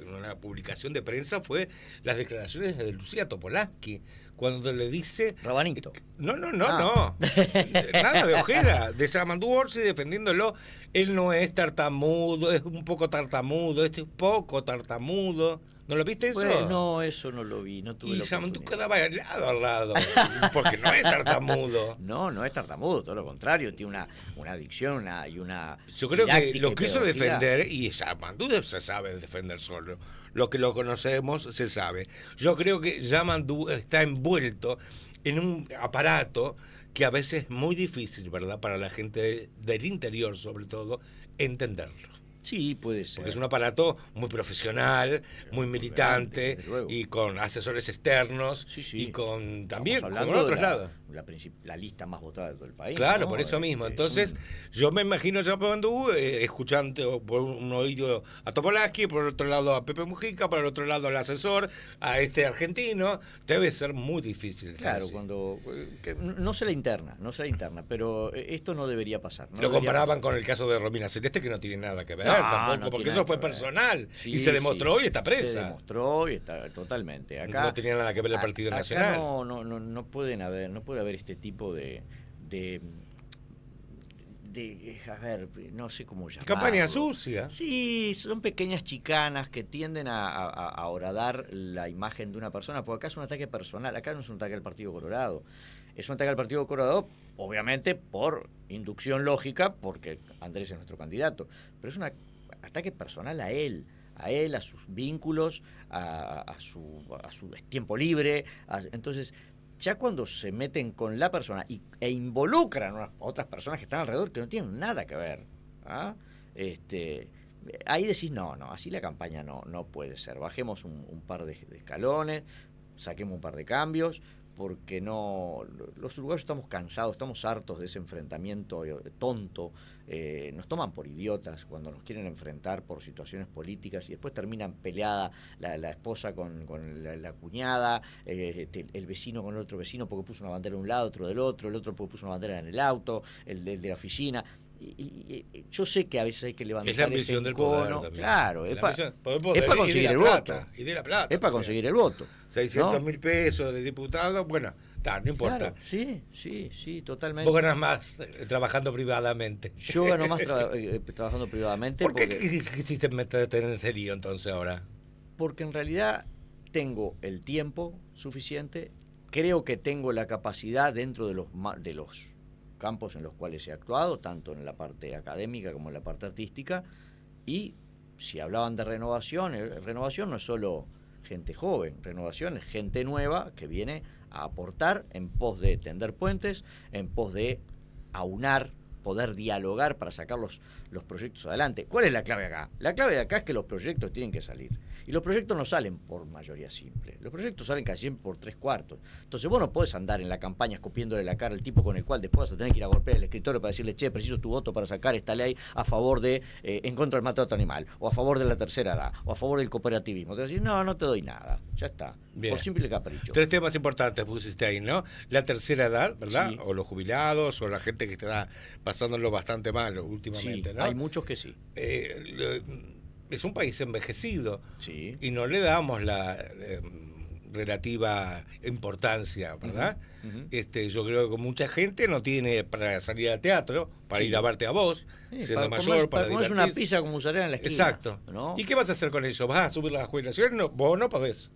una publicación de prensa fue las declaraciones de Lucía Topolaski cuando le dice... Rabanito. No, no, no, ah. no. Nada de ojera. De Samandú Orsi defendiéndolo. Él no es tartamudo, es un poco tartamudo, este es poco tartamudo. ¿No lo viste eso? Bueno, no, eso no lo vi, no tuve Y quedaba lado lado al lado, porque no es tartamudo. no, no es tartamudo, todo lo contrario, tiene una, una adicción y una... Yo creo que lo quiso defender, y Yamandú se sabe defender solo, lo que lo conocemos se sabe. Yo creo que Yamandú está envuelto en un aparato que a veces es muy difícil, ¿verdad?, para la gente del interior sobre todo, entenderlo. Sí, puede ser. Porque es un aparato muy profesional, muy militante y con asesores externos y con también con otros la, lados. La, la, lista más votada de todo el país. Claro, por eso mismo. Este, Entonces, yo me imagino ya Pabandú eh, escuchando por un oído a Topolaski, por otro lado a Pepe Mujica, por el otro lado al asesor, a este argentino. Debe ser muy difícil. Claro, cuando. no se la interna, no se la interna, pero eh, esto no debería pasar. Lo comparaban con el caso de Romina Celeste, que no tiene nada que ver. Ah, porque eso fue personal. y se demostró y está presa. Se demostró y está totalmente. Acá, no tenía nada que ver el Partido Nacional. No, no, no, no pueden haber, no puede haber este tipo de, de a ver, no sé cómo llamarlo. Campaña sucia. Sí, son pequeñas chicanas que tienden a, a, a, la imagen de una persona, porque acá es un ataque personal, acá no es un ataque al Partido Colorado es un ataque al Partido Colorado, obviamente por inducción lógica, porque Andrés es nuestro candidato, pero es un ataque personal a él, a él, a sus vínculos, a, su, tiempo libre. entonces, ya cuando se meten con la persona y, e involucran a otras personas que están alrededor que no tienen nada que ver, ¿ah? este, ahí decís, no, no, así la campaña no, no puede ser. Bajemos un, par de escalones, saquemos un par de cambios, porque no los uruguayos estamos cansados, estamos hartos de ese enfrentamiento eh, tonto, eh, nos toman por idiotas cuando nos quieren enfrentar por situaciones políticas y después terminan peleada la, esposa con, con la, cuñada, eh, este, el vecino con el otro vecino porque puso una bandera de un lado, otro del otro, el otro porque puso una bandera en el auto, el de la oficina y, yo sé que a veces hay que levantar es la ambición del poder también. claro es, para conseguir el voto la plata es para conseguir el voto 600 mil pesos de diputado bueno está no importa sí sí sí totalmente vos ganas más eh, trabajando privadamente yo gano más eh, trabajando privadamente ¿por qué porque... quisiste meterte en serio entonces ahora? porque en realidad tengo el tiempo suficiente creo que tengo la capacidad dentro de los de los campos en los cuales he actuado, tanto en la parte académica como en la parte artística. Y si hablaban de renovación, eh, renovación no es solo gente joven, renovación es gente nueva que viene a aportar en pos de tender puentes, en pos de aunar, poder dialogar para sacar los, los proyectos adelante. ¿Cuál es la clave acá? La clave de acá es que los proyectos tienen que salir. Y los proyectos no salen por mayoría simple. Los proyectos salen casi siempre por tres cuartos. Entonces vos no podés andar en la campaña escupiéndole la cara al tipo con el cual después vas a tener que ir a golpear el escritorio para decirle, che, preciso tu voto para sacar esta ley a favor de, eh, en contra del maltrato animal, o a favor de la tercera edad, o a favor del cooperativismo. Te vas a decir, no, no te doy nada. Ya está. Por simple capricho. Tres temas importantes pusiste ahí, ¿no? La tercera edad, ¿verdad? O los jubilados, o la gente que está pasándolo bastante mal últimamente, ¿no? Hay muchos que sí. Eh, es un país envejecido y no le damos la em, relativa importancia, ¿verdad? Este, yo creo que mucha gente no tiene para salir al teatro, para ir a verte a vos, siendo para mayor, comer, para, una pizza como usarían en la Exacto. ¿Y qué vas a hacer con eso? ¿Vas a subir las jubilaciones? No, vos no podés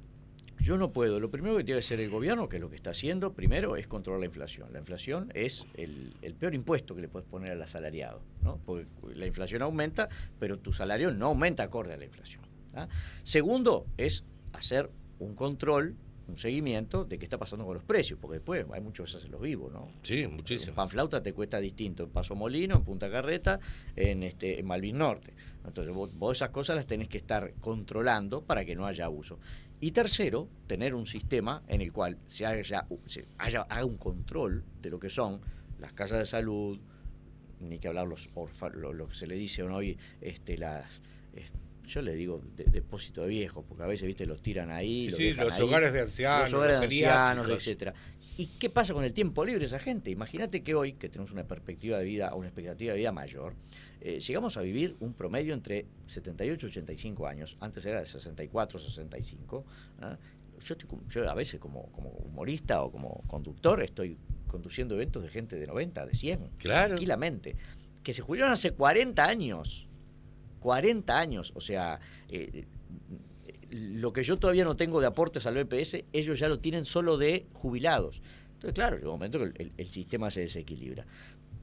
yo no puedo. Lo primero que tiene que hacer el gobierno, que es lo que está haciendo, primero es controlar la inflación. La inflación es el, peor impuesto que le puedes poner al asalariado, ¿no? Porque la inflación aumenta, pero tu salario no aumenta acorde a la inflación. ¿ah? Segundo es hacer un control un seguimiento de qué está pasando con los precios, porque después hay muchos que hacen los vivos, ¿no? Sí, muchísimo. En Panflauta te cuesta distinto, en Paso Molino, en Punta Carreta, en este en Malvin Norte. Entonces vos, vos esas cosas las tenés que estar controlando para que no haya abuso. Y tercero, tener un sistema en el cual se haya, haga un control de lo que son las casas de salud, ni que hablar los lo, que se le dice hoy, este, las... yo le digo depósito de viejos, porque a veces viste los tiran ahí. los, sí, los hogares de ancianos, los hogares de ancianos, etcétera. ¿Y qué pasa con el tiempo libre esa gente? Imagínate que hoy, que tenemos una perspectiva de vida, una expectativa de vida mayor, eh, llegamos a vivir un promedio entre 78 y 85 años, antes era de 64, 65. ¿ah? Yo, yo, a veces como, humorista o como conductor estoy conduciendo eventos de gente de 90, de 100, tranquilamente, que se jubilaron hace 40 años. 40 años, o sea, eh, eh, lo que yo todavía no tengo de aportes al BPS, ellos ya lo tienen solo de jubilados. Entonces, claro, llega un momento el, sistema se desequilibra.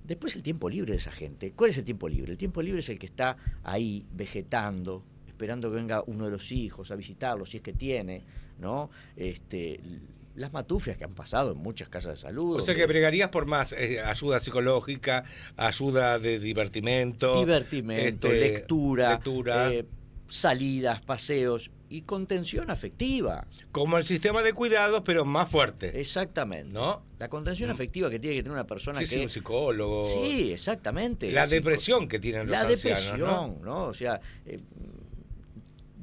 Después el tiempo libre de esa gente. ¿Cuál es el tiempo libre? El tiempo libre es el que está ahí vegetando, esperando que venga uno de los hijos a visitarlo, si es que tiene, ¿no? Este, las matufias que han pasado en muchas casas de salud. O sea que bregarías por más eh, ayuda psicológica, ayuda de divertimento. Divertimento, este, lectura, eh, salidas, paseos y contención afectiva. Como el sistema de cuidados, pero más fuerte. Exactamente. La contención mm. afectiva que tiene que tener una persona que... Sí, un psicólogo. Sí, exactamente. La depresión que tienen los La depresión, ¿no? O sea, eh,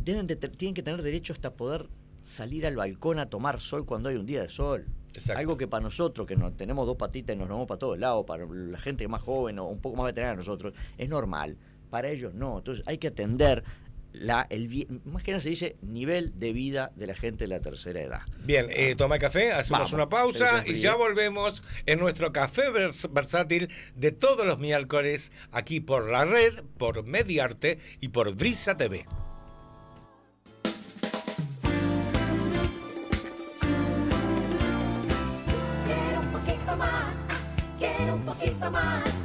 tienen, que tener derecho hasta poder salir al balcón a tomar sol cuando hay un día de sol. Exacto. Algo que para nosotros, que no, tenemos dos patitas y nos vamos para todos lados, para la gente más joven o un poco más veterana de nosotros, es normal. Para ellos no. Entonces hay que atender la, el, más que nada se dice nivel de vida de la gente de la tercera edad. Bien, eh, ah. toma toma café, hacemos una pausa y ya volvemos en nuestro café versátil de todos los miércoles aquí por la red, por Mediarte y por Brisa TV. Quiero un poquito más, ah, quiero un poquito más.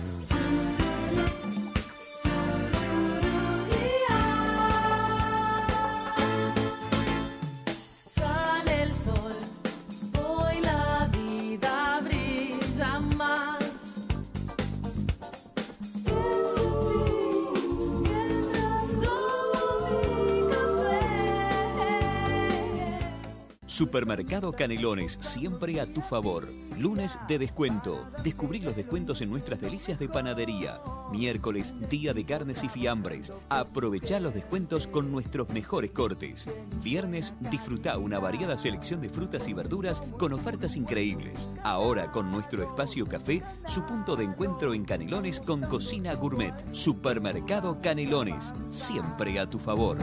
Supermercado Canelones, siempre a tu favor. Lunes de descuento. Descubrir los descuentos en nuestras delicias de panadería. Miércoles, día de carnes y fiambres. Aprovechá los descuentos con nuestros mejores cortes. Viernes, disfruta una variada selección de frutas y verduras con ofertas increíbles. Ahora con nuestro espacio café, su punto de encuentro en Canelones con cocina gourmet. Supermercado Canelones, siempre a tu favor.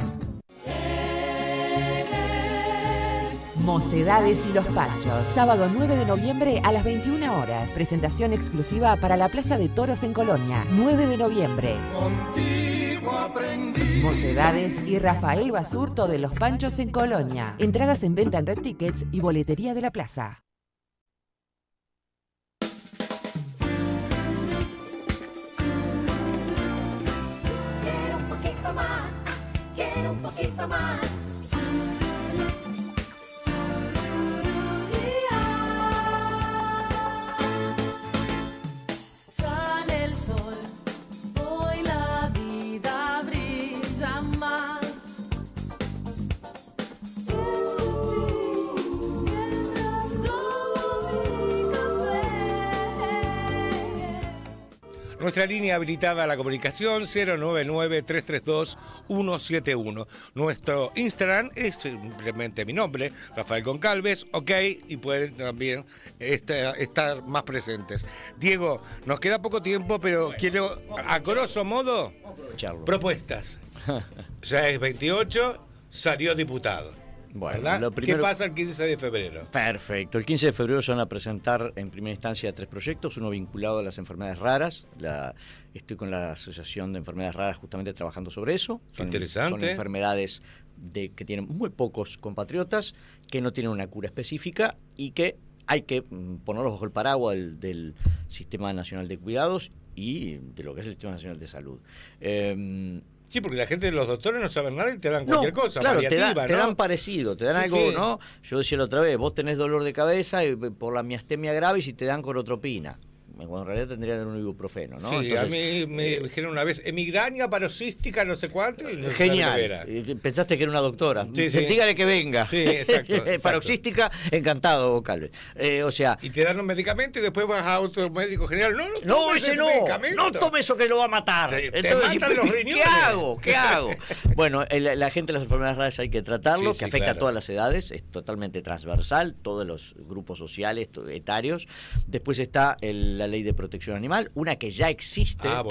Mocedades y los Panchos, sábado 9 de noviembre a las 21 horas. Presentación exclusiva para la Plaza de Toros en Colonia, 9 de noviembre. Contigo aprendí. Mocedades y Rafael Basurto de los Panchos en Colonia. Entradas en venta en Red Tickets y boletería de la plaza. Quiero un poquito más, ah, quiero un poquito más. Nuestra línea habilitada a la comunicación 099-332-171. Nuestro Instagram es simplemente mi nombre, Rafael Goncalves, ok, y pueden también este, estar, más presentes. Diego, nos queda poco tiempo, pero quiero, a grosso modo, propuestas. ya es 28, salió diputado. Bueno, ¿Qué pasa el 15 de febrero? Perfecto. El 15 de febrero se van a presentar en primera instancia tres proyectos, uno vinculado a las enfermedades raras. Estoy con la Asociación de Enfermedades Raras justamente trabajando sobre eso. Son, Interesante. enfermedades de, que tienen muy pocos compatriotas, que no tienen una cura específica y que hay que mm, ponerlos bajo el paraguas del, Sistema Nacional de Cuidados y de lo que es el Sistema Nacional de Salud. Em, Sí, porque la gente de los doctores no sabe nada y te dan cualquier cosa. Claro, te, dan parecido, te dan algo, ¿no? Yo decía la otra vez, vos tenés dolor de cabeza por la miastemia grave y te dan corotropina en realidad tendrían un ibuprofeno, ¿no? Sí, a mí me eh, dijeron una vez, emigraña paroxística, no sé cuánto. genial. Pensaste que era una doctora. Sí, Dígale que venga. Sí, exacto. paroxística, encantado, Calves. Eh, o sea. Y te dan un medicamento y después vas a otro médico general. No, no, no ese, no. No tome eso que lo va a matar. ¿Qué hago? ¿Qué hago? bueno, eh, la, gente de las enfermedades raras hay que tratarlo, que afecta a todas las edades, es totalmente transversal, todos los grupos sociales, etarios. Después está el ley de protección animal, una que ya existe, ah,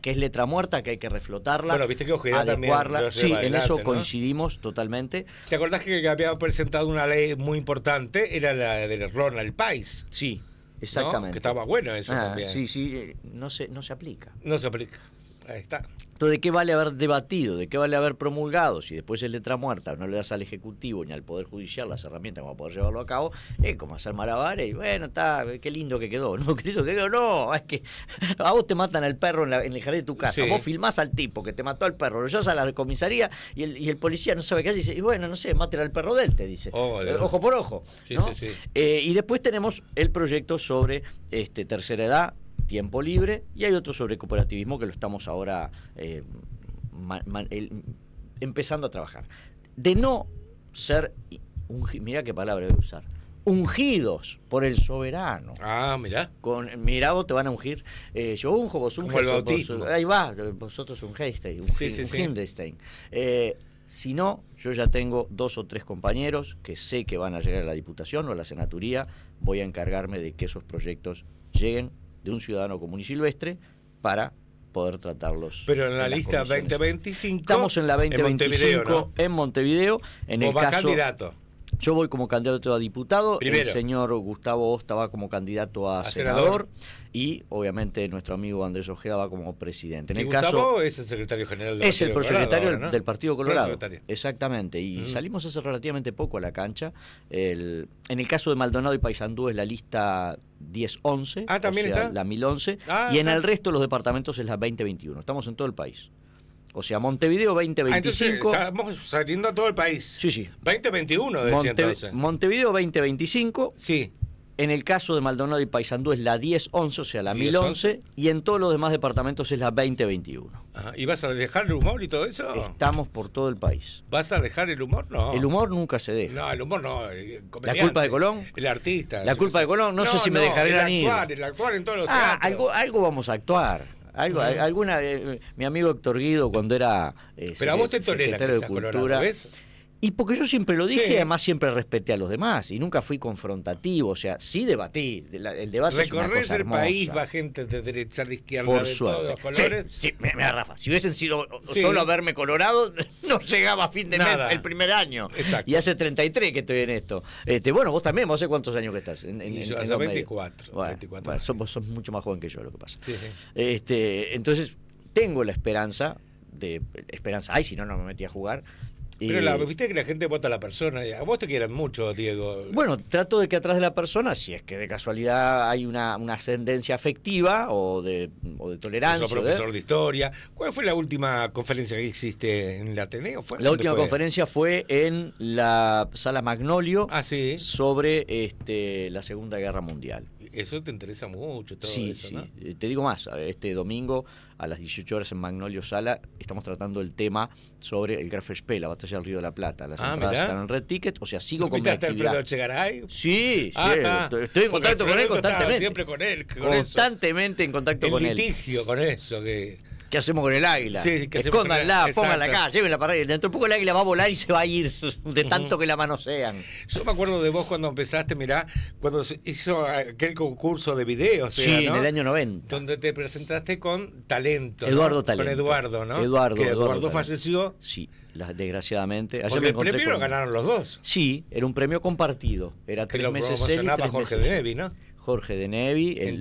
que, es letra muerta, que hay que reflotarla. Bueno, viste que adecuarla. Sí, en eso coincidimos totalmente. ¿Te acordás que había presentado una ley muy importante? Era la del Ronald País. Sí, exactamente. Que estaba bueno eso ah, también. Sí, sí, eh, no se, no se aplica. No se aplica. Ahí está. Entonces, ¿de qué vale haber debatido? ¿De qué vale haber promulgado? Si después es letra muerta, no le das al Ejecutivo ni al Poder Judicial las herramientas para poder llevarlo a cabo, es como hacer malabares y bueno, está, qué lindo que quedó. No, querido que no, es que a vos te matan al perro en, la, el jardín de tu casa, vos filmás al tipo que te mató al perro, lo llevas a la comisaría y el, policía no sabe qué hace y dice, bueno, no sé, mátela al perro del te dice. Oh, eh, ojo por ojo. Eh, y después tenemos el proyecto sobre este, tercera edad, tiempo libre, y hay otro sobre cooperativismo que lo estamos ahora eh, empezando a trabajar. De no ser, mira qué palabra voy a usar, ungidos por el soberano. Ah, mirá. Con, mirá, vos te van a ungir. Eh, yo unjo, vos unjo ahí va, vosotros un sí, sí, sí. Eh, si no, yo ya tengo dos o tres compañeros que sé que van a llegar a la Diputación o a la Senaturía. Voy a encargarme de que esos proyectos lleguen de un ciudadano común y silvestre para poder tratarlos. Pero en la lista 2025 estamos en la 2025 en Montevideo, en, Montevideo, el caso yo voy como candidato a diputado, el señor Gustavo Osta va como candidato a, senador. y obviamente nuestro amigo Andrés Ojeda va como presidente. En ¿Y Gustavo es el secretario general del Es el prosecretario del Partido Colorado. Exactamente, y salimos hace relativamente poco a la cancha. en el caso de Maldonado y Paysandú es la lista 10-11, ah, o sea, la 1011, ah, y en el resto de los departamentos es la 20-21, Estamos en todo el país. O sea, Montevideo 2025. Ah, estamos saliendo a todo el país. Sí, sí. 2021, decía entonces. Montevideo 2025. Sí. En el caso de Maldonado y Paysandú es la 1011, o sea, la mil 1011, y en todos los demás departamentos es la 2021. ¿Y vas a dejar el humor y todo eso? Estamos por todo el país. ¿Vas a dejar el humor? No. El humor nunca se deja. No, el humor no. la culpa de Colón. El artista. La culpa de Colón, no, sé si me dejaré el actuar, ir. actuar en todos los ah, Algo, algo vamos a actuar. Algo, alguna, eh, mi amigo Héctor Guido, cuando era eh, Pero a vos te toleran de Cultura, ¿ves? Y porque yo siempre lo dije, además siempre respeté a los demás y nunca fui confrontativo, o sea, sí debatí. El debate Recorres el país, va gente de derecha, de izquierda, de todos los colores. Sí, Rafa, si hubiesen sido solo haberme colorado, no llegaba a fin de Nada. mes el primer año. Exacto. Y hace 33 que estoy en esto. Este, bueno, vos también, vos hace cuántos años que estás. hace 24. mucho más joven que yo, lo que pasa. Este, entonces, tengo la esperanza, de esperanza ay si no, no me metí a jugar pero la, viste que la gente vota a la persona. A vos te quieren mucho, Diego. Bueno, trato de que atrás de la persona, si es que de casualidad hay una, ascendencia afectiva o de, o de tolerancia. profesor de... historia. ¿Cuál fue la última conferencia que hiciste en la Ateneo? La última conferencia fue en la Sala Magnolio ah, sobre este, la Segunda Guerra Mundial. Eso te interesa mucho, todo sí, eso, sí. Te digo más, este domingo a las 18 horas en Magnolio Sala. Estamos tratando el tema sobre el Graf la batalla del Río de la Plata. Las ah, entradas están en Red Ticket, o sea, sigo con mi actividad. Alfredo Sí, ah, sí está. estoy en contacto con él constantemente. Siempre con él. constantemente en contacto con él él. litigio con eso que... ¿Qué hacemos con el águila? Sí, que Escóndanla, pónganla acá, llévenla para ahí. Dentro de poco el águila va a volar y se va a ir de tanto que la mano sean. Yo me acuerdo de vos cuando empezaste, mirá, cuando hizo aquel concurso de videos. Sí, en el año 90. Donde te presentaste con Talento. Eduardo Talento. Con Eduardo, ¿no? Eduardo. Eduardo, falleció. Sí, desgraciadamente. Porque el premio lo ganaron los dos. Sí, era un premio compartido. Era que tres meses él y Jorge De Nevi, ¿no? Jorge de Nevi. El,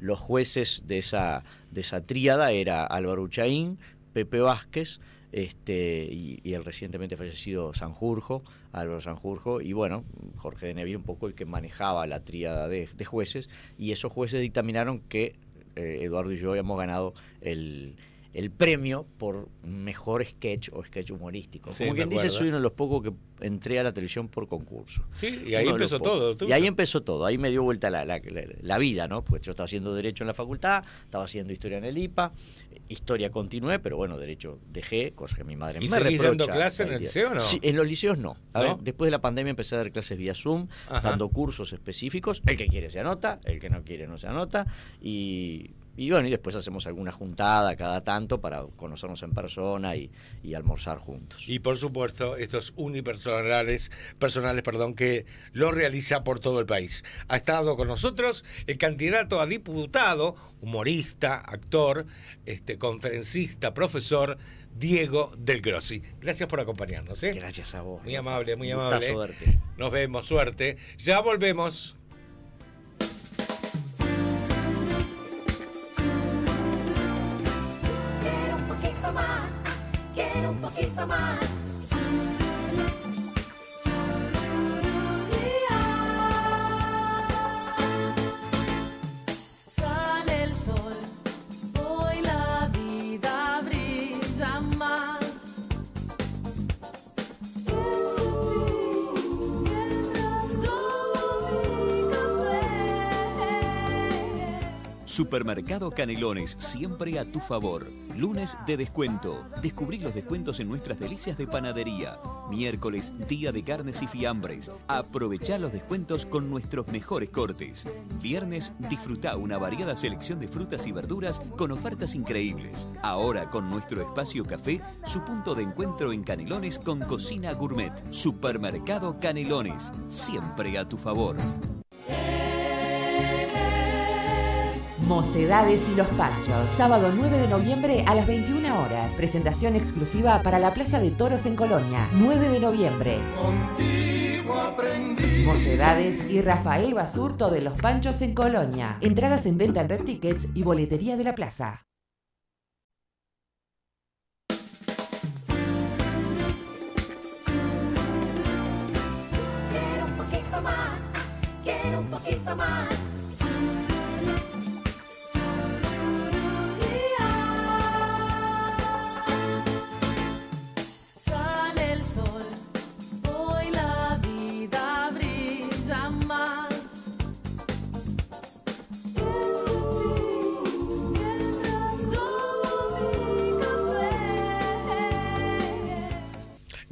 los jueces de esa, de tríada era Álvaro Uchaín, Pepe Vázquez este, y, el recientemente fallecido Sanjurjo, Álvaro Sanjurjo, y bueno, Jorge de Nevi un poco el que manejaba la tríada de, jueces, y esos jueces dictaminaron que eh, Eduardo y yo habíamos ganado el el premio por mejor sketch o sketch humorístico. Como quien dice, soy uno de los pocos que entré a la televisión por concurso. Sí, y ahí empezó todo. Y ahí empezó todo, ahí me dio vuelta la, vida, ¿no? Pues yo estaba haciendo Derecho en la facultad, estaba haciendo Historia en el IPA, Historia continué, pero bueno, Derecho dejé, cosa mi madre ¿Y me reprocha. dando clases en el liceo o no? Sí, en los liceos no. después de la pandemia empecé a dar clases vía Zoom, dando cursos específicos. El que quiere se anota, el que no quiere no se anota, y y bueno, y después hacemos alguna juntada cada tanto para conocernos en persona y, almorzar juntos. Y por supuesto, estos unipersonales, personales, perdón, que lo realiza por todo el país. Ha estado con nosotros el candidato a diputado, humorista, actor, este, conferencista, profesor, Diego Del Grossi. Gracias por acompañarnos. ¿eh? Gracias a vos. Muy amable, muy amable. Suerte. Nos vemos, suerte. Ya volvemos. Pakita man Supermercado Canelones, siempre a tu favor. Lunes de descuento. Descubrí los descuentos en nuestras delicias de panadería. Miércoles, día de carnes y fiambres. Aprovechá los descuentos con nuestros mejores cortes. Viernes, disfruta una variada selección de frutas y verduras con ofertas increíbles. Ahora con nuestro espacio café, su punto de encuentro en Canelones con cocina gourmet. Supermercado Canelones, siempre a tu favor. Mocedades y los Panchos, sábado 9 de noviembre a las 21 horas. Presentación exclusiva para la Plaza de Toros en Colonia, 9 de noviembre. Contigo aprendí. Mocedades y Rafael Basurto de los Panchos en Colonia. Entradas en venta en Red Tickets y boletería de la plaza. quiero un poquito más. Ah,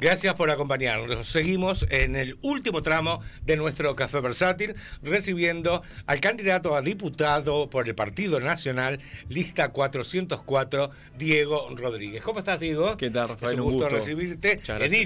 Gracias por acompañarnos. Seguimos en el último tramo de nuestro Café Versátil, recibiendo al candidato a diputado por el Partido Nacional, lista 404, Diego Rodríguez. ¿Cómo estás, Diego? ¿Qué tal, Rafael? un gusto, gusto. recibirte.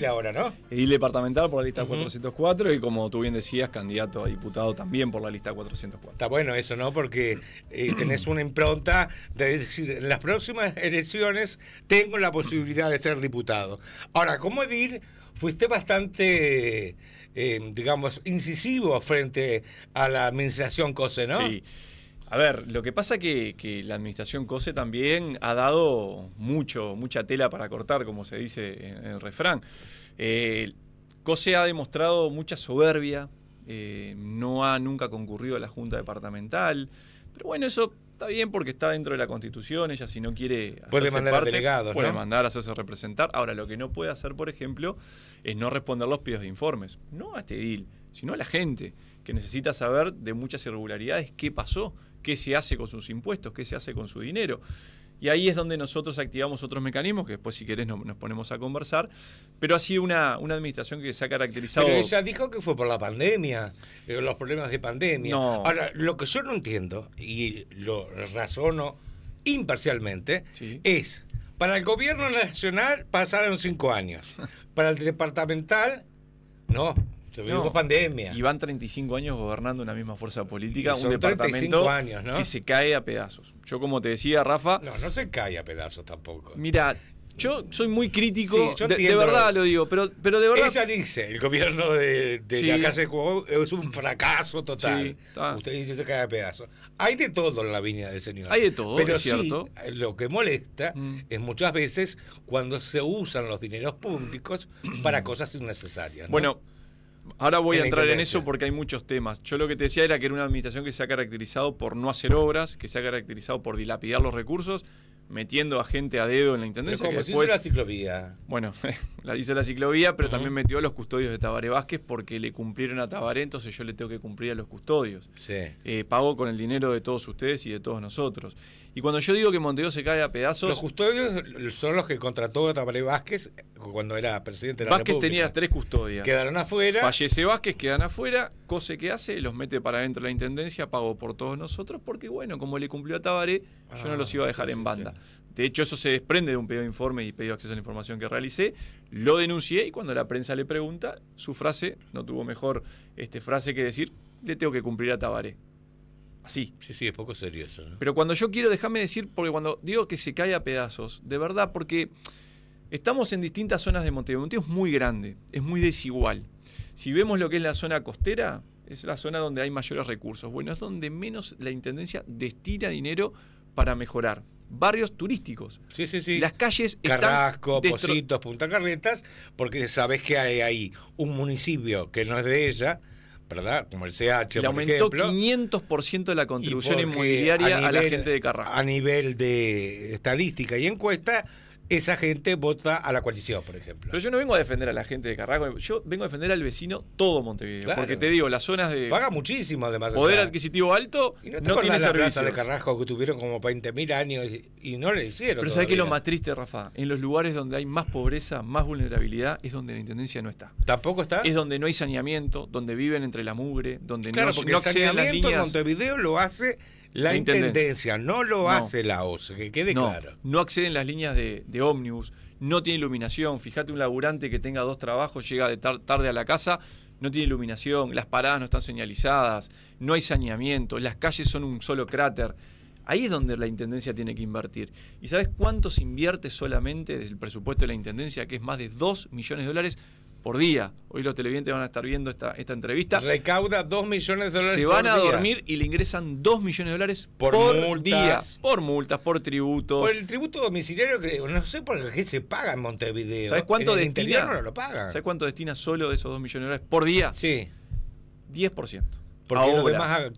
ahora, ¿no? Edil departamental por la lista 404 y como tú bien decías, candidato a diputado también por la lista 404. Está bueno eso, ¿no? Porque eh, tenés una impronta de decir, en las próximas elecciones tengo la posibilidad de ser diputado. Ahora, he Edil fuiste bastante, eh, digamos, incisivo frente a la administración COSE, ¿no? Sí. A ver, lo que pasa que, que la administración COSE también ha dado mucho, mucha tela para cortar, como se dice en el refrán. Eh, COSE ha demostrado mucha soberbia, eh, no ha nunca concurrido a la Junta Departamental. Pero bueno, eso está bien porque está dentro de la Constitución, ella si no quiere... puede mandar a delegados, Puede mandar a hacerse representar. Ahora, lo que no puede hacer, por ejemplo, es no responder los pedidos de informes. No a este sino a la gente que necesita saber de muchas irregularidades qué pasó, qué se hace con sus impuestos, qué se hace con su dinero. Y ahí es donde nosotros activamos otros mecanismos, que después si querés nos, ponemos a conversar. Pero ha sido una, una, administración que se ha caracterizado... Pero ella dijo que fue por la pandemia, eh, los problemas de pandemia. Ahora, lo que yo no entiendo, y lo razono imparcialmente, es, para el gobierno nacional pasaron cinco años, para el departamental, no, pandemia. Y van 35 años gobernando una misma fuerza política, un departamento años, que se cae a pedazos. Yo, como te decía, Rafa. No, no se cae a pedazos tampoco. Mira, yo soy muy crítico, de, verdad lo digo, pero, pero de verdad. Ella dice, el gobierno de, la Casa de Juego es un fracaso total. Usted dice se cae a pedazos. Hay de todo en la viña del señor. Hay de todo, pero Lo que molesta mm. es muchas veces cuando se usan los dineros públicos para cosas innecesarias. Bueno. Ahora voy a entrar en eso porque hay muchos temas. Yo lo que te decía era que era una administración que se ha caracterizado por no hacer obras, que se ha caracterizado por dilapidar los recursos, metiendo a gente a dedo en la intendencia. Pero como se hizo la ciclovía. Bueno, la hizo la ciclovía, pero también metió a los custodios de Tabaré Vázquez porque le cumplieron a Tabaré, entonces yo le tengo que cumplir a los custodios. Sí. Eh, pago con el dinero de todos ustedes y de todos nosotros. Y cuando yo digo que Montevideo se cae a pedazos. Los custodios son los que contrató a Tabaré Vázquez cuando era presidente de la Vázquez tenía tres custodias. Quedaron afuera. Fallece Vázquez, quedan afuera. Cose que hace, los mete para adentro la intendencia, pagó por todos nosotros, porque bueno, como le cumplió a Tabaré, yo no ah, los iba a dejar en banda. De hecho, eso se desprende de un pedido de informe y pedido de acceso a la información que realicé. Lo denuncié y cuando la prensa le pregunta, su frase, no tuvo mejor este, frase que decir, le tengo que cumplir a Tabaré. Sí, sí, es poco serio eso. Pero cuando yo quiero, déjame decir, porque cuando digo que se cae a pedazos, de verdad, porque estamos en distintas zonas de Montevideo. Montevideo es muy grande, es muy desigual. Si vemos lo que es la zona costera, es la zona donde hay mayores recursos. Bueno, es donde menos la Intendencia destina dinero para mejorar. Barrios turísticos. Sí, sí, sí. Las calles Carrasco, Positos, Punta Carretas, porque sabes que hay ahí un municipio que no es de ella, ¿verdad? Como el CH. Le por aumentó 500% de la contribución inmobiliaria a, a, la gente de Carrasco. A nivel de estadística y encuesta, esa gente vota a la coalición, por ejemplo. Pero yo no vengo a defender a la gente de Carrasco, yo vengo a defender al vecino todo Montevideo. Porque te digo, las zonas de. Paga muchísimo, además. Poder adquisitivo alto no, no tiene la plaza de Carrasco que tuvieron como 20.000 años y no le hicieron. Pero ¿sabes qué es lo más triste, Rafa? En los lugares donde hay más pobreza, más vulnerabilidad, es donde la intendencia no está. ¿Tampoco está? Es donde no hay saneamiento, donde viven entre la mugre, donde no, porque no el saneamiento en Montevideo lo hace la, intendencia. no lo hace la OCE, que quede claro. No acceden las líneas de, ómnibus, no tiene iluminación. Fíjate un laburante que tenga dos trabajos, llega de tarde a la casa, no tiene iluminación, las paradas no están señalizadas, no hay saneamiento, las calles son un solo cráter. Ahí es donde la Intendencia tiene que invertir. ¿Y sabes cuánto se invierte solamente desde el presupuesto de la Intendencia, que es más de 2 millones de dólares? por día. Hoy los televidentes van a estar viendo esta, esta entrevista. Recauda 2 millones de dólares. Se van a dormir y le ingresan 2 millones de dólares por, día. Por multas, por tributos. Por el tributo domiciliario que no sé por qué se paga en Montevideo. ¿Sabes cuánto el destina? No lo pagan. ¿Sabes cuánto destina solo de esos 2 millones de dólares por día? Sí. 10%. por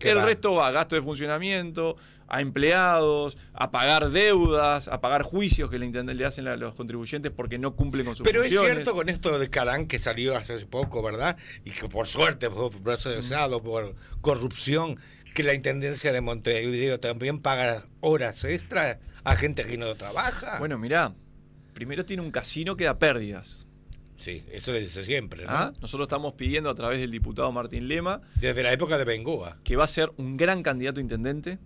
el resto va a gasto de funcionamiento, a empleados, a pagar deudas, a pagar juicios que le hacen a los contribuyentes porque no cumplen con sus Pero es cierto con esto de Calán que salió hace poco, ¿verdad? Y que por suerte fue usado mm. por corrupción, que la Intendencia de Montevideo también paga horas extras a gente que no trabaja. Bueno, mira, primero tiene un casino que da pérdidas. Sí, eso desde siempre. ¿no? Ah, nosotros estamos pidiendo a través del diputado Martín Lema. Desde la época de Bengoa. Que va a ser un gran candidato intendente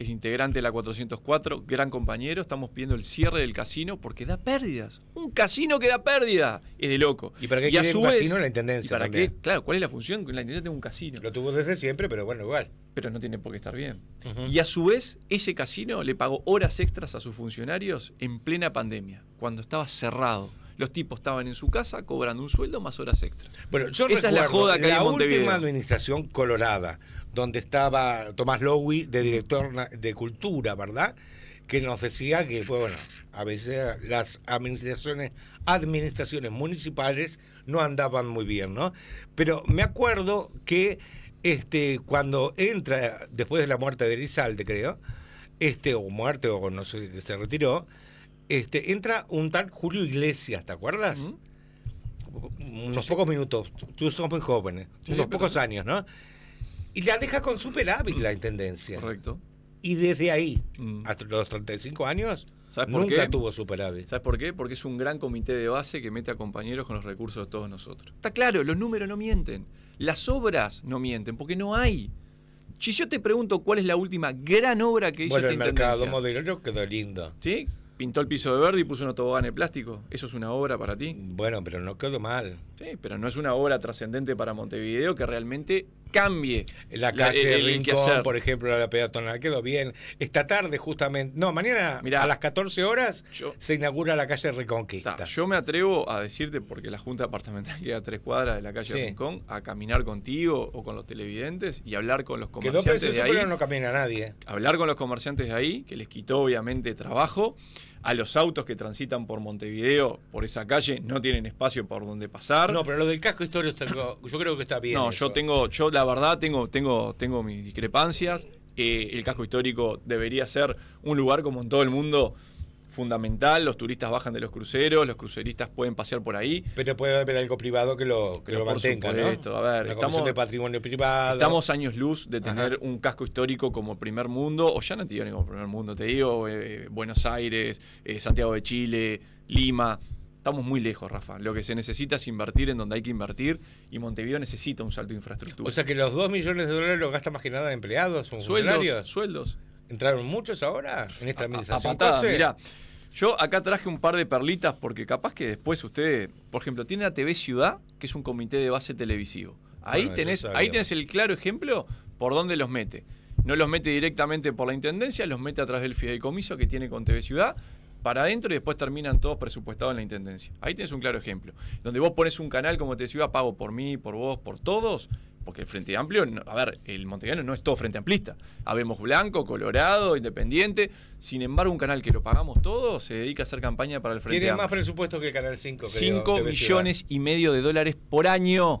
es integrante de la 404, gran compañero. Estamos pidiendo el cierre del casino porque da pérdidas. Un casino que da pérdida es de loco. ¿Y para qué un casino la intendencia? para qué? Claro, ¿cuál es la función? La intendencia tiene un casino. Lo tuvo desde siempre, pero bueno, igual. Pero no tiene por qué estar bien. Y a su vez, ese casino le pagó horas extras a sus funcionarios en plena pandemia, cuando estaba cerrado los tipos estaban en su casa cobrando un sueldo más horas extras. Bueno, yo Esa es la joda que la última administración colorada donde estaba Tomás Lowy de director de cultura, ¿verdad? Que nos decía que, pues, bueno, a veces las administraciones, administraciones municipales no andaban muy bien, ¿no? Pero me acuerdo que este, cuando entra, después de la muerte de Elizalde, creo, este, o muerte, o no sé, que se retiró, este, entra un tal Julio Iglesias, ¿te acuerdas? Unos pocos minutos, tú, somos muy jóvenes, ¿eh? unos pocos años, ¿no? Y la deja con superávit mm. la intendencia. Correcto. Y desde ahí, mm. hasta los 35 años, nunca tuvo superávit. ¿Sabes por qué? Porque es un gran comité de base que mete a compañeros con los recursos de todos nosotros. Está claro, los números no mienten. Las obras no mienten, porque no hay. Si yo te pregunto cuál es la última gran obra que hizo bueno, el mercado modelo quedó lindo. ¿Sí? Pintó el piso de verde y puso un tobogán de plástico. ¿Eso es una obra para ti? Bueno, pero no quedó mal pero no es una obra trascendente para Montevideo que realmente cambie. La calle la, Rincón, por ejemplo, la peatonal quedó bien. Esta tarde justamente, no, mañana Mirá, a las 14 horas se inaugura la calle Reconquista. yo me atrevo a decirte, porque la Junta Departamental queda a tres cuadras de la calle Rincón, a caminar contigo o con los televidentes y hablar con los comerciantes de ahí. Pero no camina nadie. Hablar con los comerciantes de ahí, que les quitó obviamente trabajo a los autos que transitan por Montevideo, por esa calle, no tienen espacio por donde pasar. No, pero lo del casco histórico yo creo que está bien. No, yo tengo, yo la verdad tengo, tengo, tengo mis discrepancias. Eh, el casco histórico debería ser un lugar como en todo el mundo fundamental, los turistas bajan de los cruceros, los cruceristas pueden pasear por ahí. Pero puede haber algo privado que lo, que lo mantenga, Esto. A ver, estamos, de patrimonio privado. Estamos años luz de tener un casco histórico como primer mundo, o ya no te digo ni primer mundo, te digo eh, eh, Buenos Aires, eh, Santiago de Chile, Lima. Estamos muy lejos, Rafa. Lo que se necesita es invertir en donde hay que invertir y Montevideo necesita un salto de infraestructura. O sea que los 2 millones de dólares los gasta más que nada de empleados o Sueldos. sueldos. ¿Entraron muchos ahora en esta administración? A, Yo acá traje un par de perlitas porque capaz que después ustedes... por ejemplo, tiene la TV Ciudad, que es un comité de base televisivo. Ahí, tenés, ahí tenés el claro ejemplo por dónde los mete. No los mete directamente por la Intendencia, los mete a través del fideicomiso que tiene con TV Ciudad, para adentro y después terminan todos presupuestados en la Intendencia. Ahí tenés un claro ejemplo. Donde vos pones un canal como TV Ciudad, pago por mí, por vos, por todos, porque el Frente Amplio, a ver, el Montevideo no es todo Frente Amplista. Habemos blanco, colorado, independiente. Sin embargo, un canal que lo pagamos todos se dedica a hacer campaña para el Frente Tiene más presupuesto que el Canal 5. 5 millones y medio de dólares por año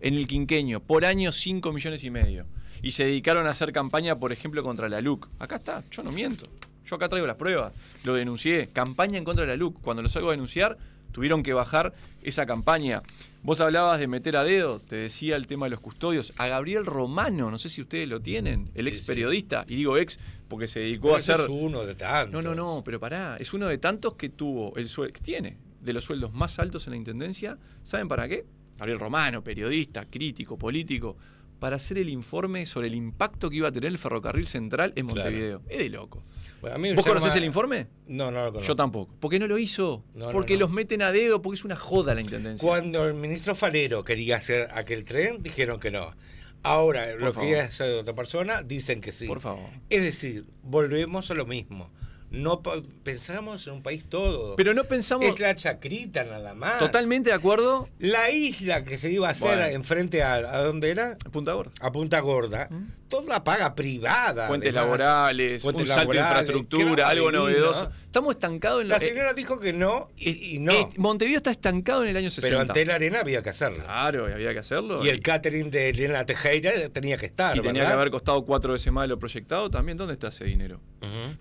en el quinqueño. Por año 5 millones y medio. Y se dedicaron a hacer campaña, por ejemplo, contra la LUC. Acá está, yo no miento. Yo acá traigo las pruebas. Lo denuncié. Campaña en contra de la LUC. Cuando lo salgo a denunciar, tuvieron que bajar esa campaña. Vos hablabas de meter a dedo, te decía el tema de los custodios. A Gabriel Romano, no sé si ustedes lo tienen, el ex periodista, y digo ex porque se dedicó a hacer... Es uno de tantos. No, no, no, pero pará, es uno de tantos que tuvo, el sueldo que tiene, de los sueldos más altos en la intendencia. ¿Saben para qué? Gabriel Romano, periodista, crítico, político para hacer el informe sobre el impacto que iba a tener el ferrocarril central en Montevideo. Es de loco. ¿Vos conocés el informe? No, no lo conozco. Yo tampoco. ¿Por qué no lo hizo? porque los meten a dedo, porque es una joda la intendencia. Cuando el ministro Falero quería hacer aquel tren, dijeron que no. Ahora, lo quería hacer otra persona, dicen que sí. Por favor. Es decir, volvemos a lo mismo no pensamos en un país todo. Pero no pensamos. Es la chacrita nada más. Totalmente de acuerdo. La isla que se iba a hacer enfrente a, a dónde era? A Punta Gorda. Punta mm. Gorda toda la paga privada. Fuentes laborales, Fuentes de infraestructura, algo novedoso. Estamos estancados en la. La señora dijo que no y, eh, no. Eh, Montevideo está estancado en el año 60. Pero ante la arena había que hacerlo. Claro, había que hacerlo. Y, el catering de Elena Tejera tenía que estar. Y tenía que haber costado cuatro veces más de lo proyectado también. ¿Dónde está ese dinero?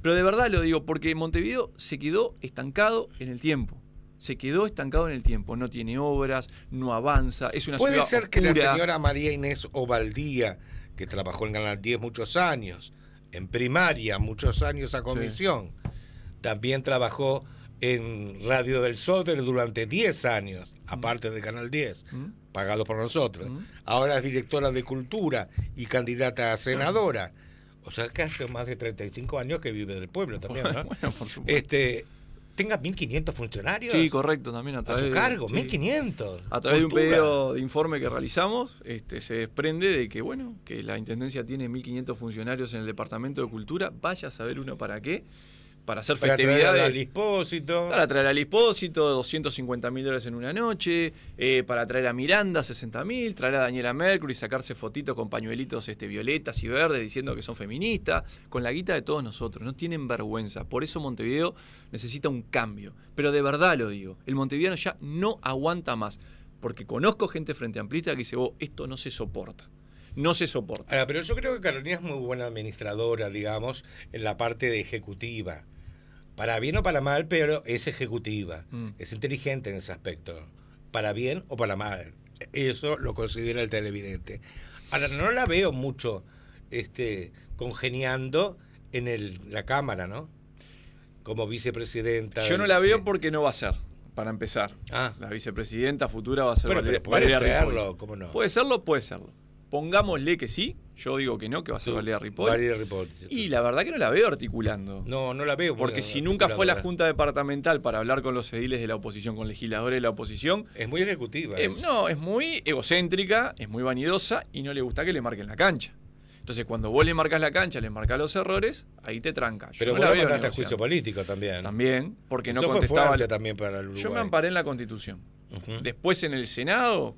Pero de verdad lo digo, porque Montevideo se quedó estancado en el tiempo se quedó estancado en el tiempo, no tiene obras, no avanza, es una ¿Puede ser que la señora María Inés Ovaldía que trabajó en Canal 10 muchos años, en primaria muchos años a comisión. También trabajó en Radio del Soter durante 10 años, mm. aparte de Canal 10, mm. pagado por nosotros. Mm. Ahora es directora de Cultura y candidata a senadora. O sea que hace más de 35 años que vive del pueblo también, ¿no? Este, tenga 1.500 funcionarios. Sí, correcto, también a través. de su cargo, 1.500. A través de un pedido de informe que realizamos, este, se desprende de que, bueno, que la intendencia tiene 1.500 funcionarios en el Departamento de Cultura. Vaya a saber uno para qué para hacer festividades. Traer al Para traer al dispósito, 250 mil dólares en una noche. Eh, para traer a Miranda, 60 mil. Traer a Daniela Mercury, sacarse fotitos con pañuelitos este, violetas y verdes diciendo que son feministas. Con la guita de todos nosotros. No tienen vergüenza. Por eso Montevideo necesita un cambio. Pero de verdad lo digo. El montevideano ya no aguanta más. Porque conozco gente frente a amplista que dice, esto no se soporta no se soporta. pero yo creo que Carolina es muy buena administradora, digamos, en la parte de ejecutiva para bien o para mal, pero es ejecutiva, mm. es inteligente en ese aspecto, para bien o para mal. Eso lo considera el televidente. Ahora, no la veo mucho este, congeniando en la Cámara, ¿no? Como vicepresidenta. Yo no la veo porque no va a ser para empezar. Ah. La vicepresidenta futura va a ser bueno, puede serlo, no? Puede serlo, puede serlo. Pongámosle que sí. Yo digo que no, que va a ser Valeria Ripoll. Y la verdad que no la veo articulando. No, no la veo. Porque, si nunca fue a la Junta Departamental para hablar con los ediles de la oposición, con legisladores de la oposición. Es muy ejecutiva. Eh, no, es muy egocéntrica, es muy vanidosa y no le gusta que le marquen la cancha. Entonces, cuando vos le marcas la cancha, le marcas los errores, ahí te tranca. Pero no vos la juicio político también. También, porque no contestaba. Yo me amparé en la Constitución. Después en el Senado,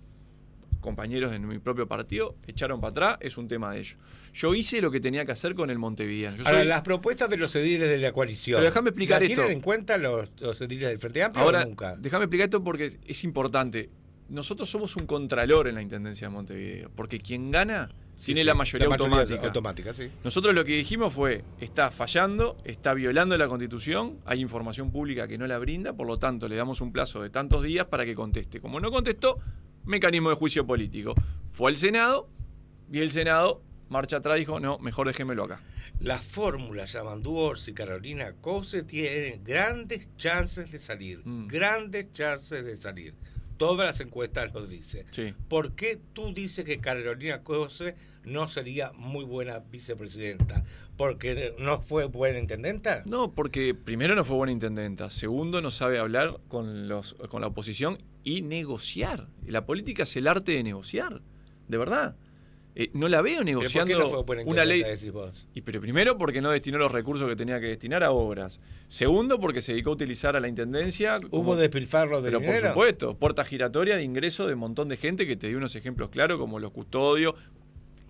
compañeros de mi propio partido echaron para atrás, es un tema de ellos. Yo hice lo que tenía que hacer con el Montevideo. Ahora, las propuestas de los ediles de la coalición. Pero déjame explicar esto. ¿Tienen en cuenta los, ediles del Frente Amplio Ahora, o nunca? Déjame explicar esto porque es importante. Nosotros somos un contralor en la Intendencia de Montevideo, porque quien gana tiene la, mayoría la mayoría automática. automática sí. Nosotros lo que dijimos fue, está fallando, está violando la Constitución, hay información pública que no la brinda, por lo tanto le damos un plazo de tantos días para que conteste. Como no contestó, mecanismo de juicio político. Fue al Senado y el Senado marcha atrás dijo, no, mejor déjemelo acá. Las fórmulas llamando Orsi y Carolina Cose tienen grandes chances de salir, mm. grandes chances de salir todas las encuestas lo dicen. ¿Por qué tú dices que Carolina Cose no sería muy buena vicepresidenta? ¿Porque no fue buena intendenta? No, porque primero no fue buena intendenta, segundo no sabe hablar con, los, con la oposición y negociar. La política es el arte de negociar, de verdad. Eh, no la veo negociando una ley. Y, pero primero porque no destinó los recursos que tenía que destinar a obras. Segundo porque se dedicó a utilizar a la intendencia. Hubo despilfarro de pero dinero. Por supuesto, puerta giratoria de ingresos de un montón de gente que te dio unos ejemplos claros como los custodios.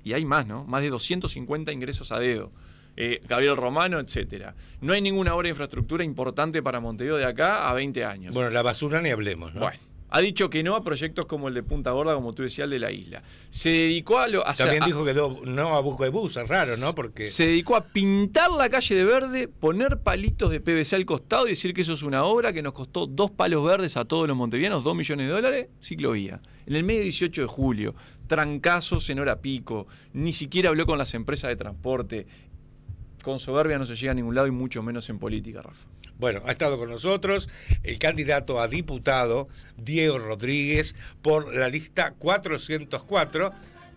Y hay más, ¿no? Más de 250 ingresos a dedo. Eh, Gabriel Romano, etcétera. No hay ninguna obra de infraestructura importante para Montevideo de acá a 20 años. Bueno, la basura ni hablemos, ¿no? Bueno. Ha dicho que no a proyectos como el de Punta Gorda, como tú decías, el de la isla. Se dedicó a. Lo, También dijo que no, a busco de bus, es raro, ¿no? Porque. Se dedicó a pintar la calle de verde, poner palitos de PVC al costado y decir que eso es una obra que nos costó dos palos verdes a todos los montevianos, dos millones de dólares, ciclovía. En el medio 18 de julio, trancazos en hora pico, ni siquiera habló con las empresas de transporte, con soberbia no se llega a ningún lado y mucho menos en política, Rafa. Bueno, ha estado con nosotros el candidato a diputado Diego Rodríguez por la lista 404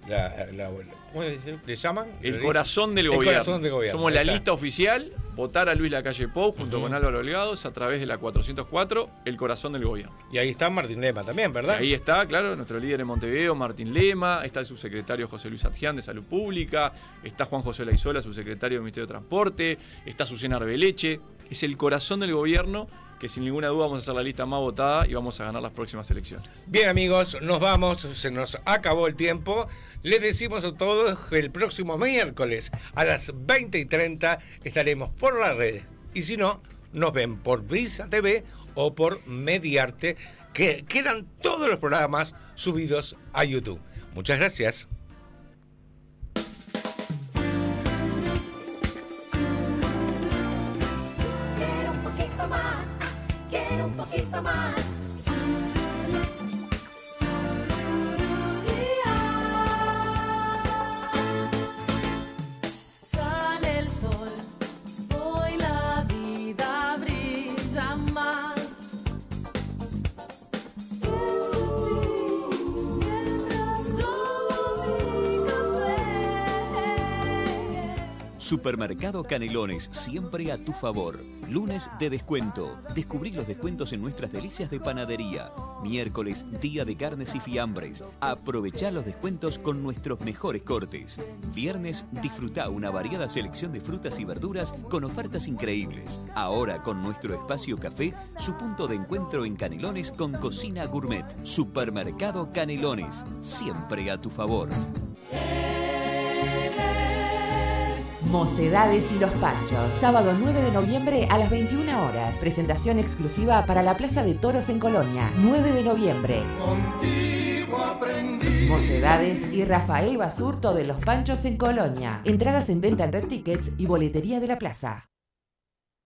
la, la, ¿cómo le llaman? El, corazón del gobierno. Somos la lista oficial, votar a Luis Lacalle Pou junto con Álvaro Olgados a través de la 404, el corazón del gobierno. Y ahí está Martín Lema también, ¿verdad? ahí está, claro, nuestro líder en Montevideo, Martín Lema, está el subsecretario José Luis Adján de Salud Pública, está Juan José Laizola, subsecretario del Ministerio de Transporte, está Susana Arbeleche, es el corazón del gobierno que sin ninguna duda vamos a hacer la lista más votada y vamos a ganar las próximas elecciones. Bien amigos, nos vamos, se nos acabó el tiempo. Les decimos a todos que el próximo miércoles a las 20 y 30 estaremos por las redes. Y si no, nos ven por Visa TV o por Mediarte, que quedan todos los programas subidos a YouTube. Muchas gracias. anong pakita man Supermercado Canelones, siempre a tu favor. Lunes de descuento. Descubrí los descuentos en nuestras delicias de panadería. Miércoles, día de carnes y fiambres. Aprovechá los descuentos con nuestros mejores cortes. Viernes, disfruta una variada selección de frutas y verduras con ofertas increíbles. Ahora con nuestro espacio café, su punto de encuentro en Canelones con cocina gourmet. Supermercado Canelones, siempre a tu favor. Mocedades y los Panchos, sábado 9 de noviembre a las 21 horas. Presentación exclusiva para la Plaza de Toros en Colonia, 9 de noviembre. Contigo aprendí. Mocedades y Rafael Basurto de los Panchos en Colonia. Entradas en venta en Red Tickets y boletería de la plaza.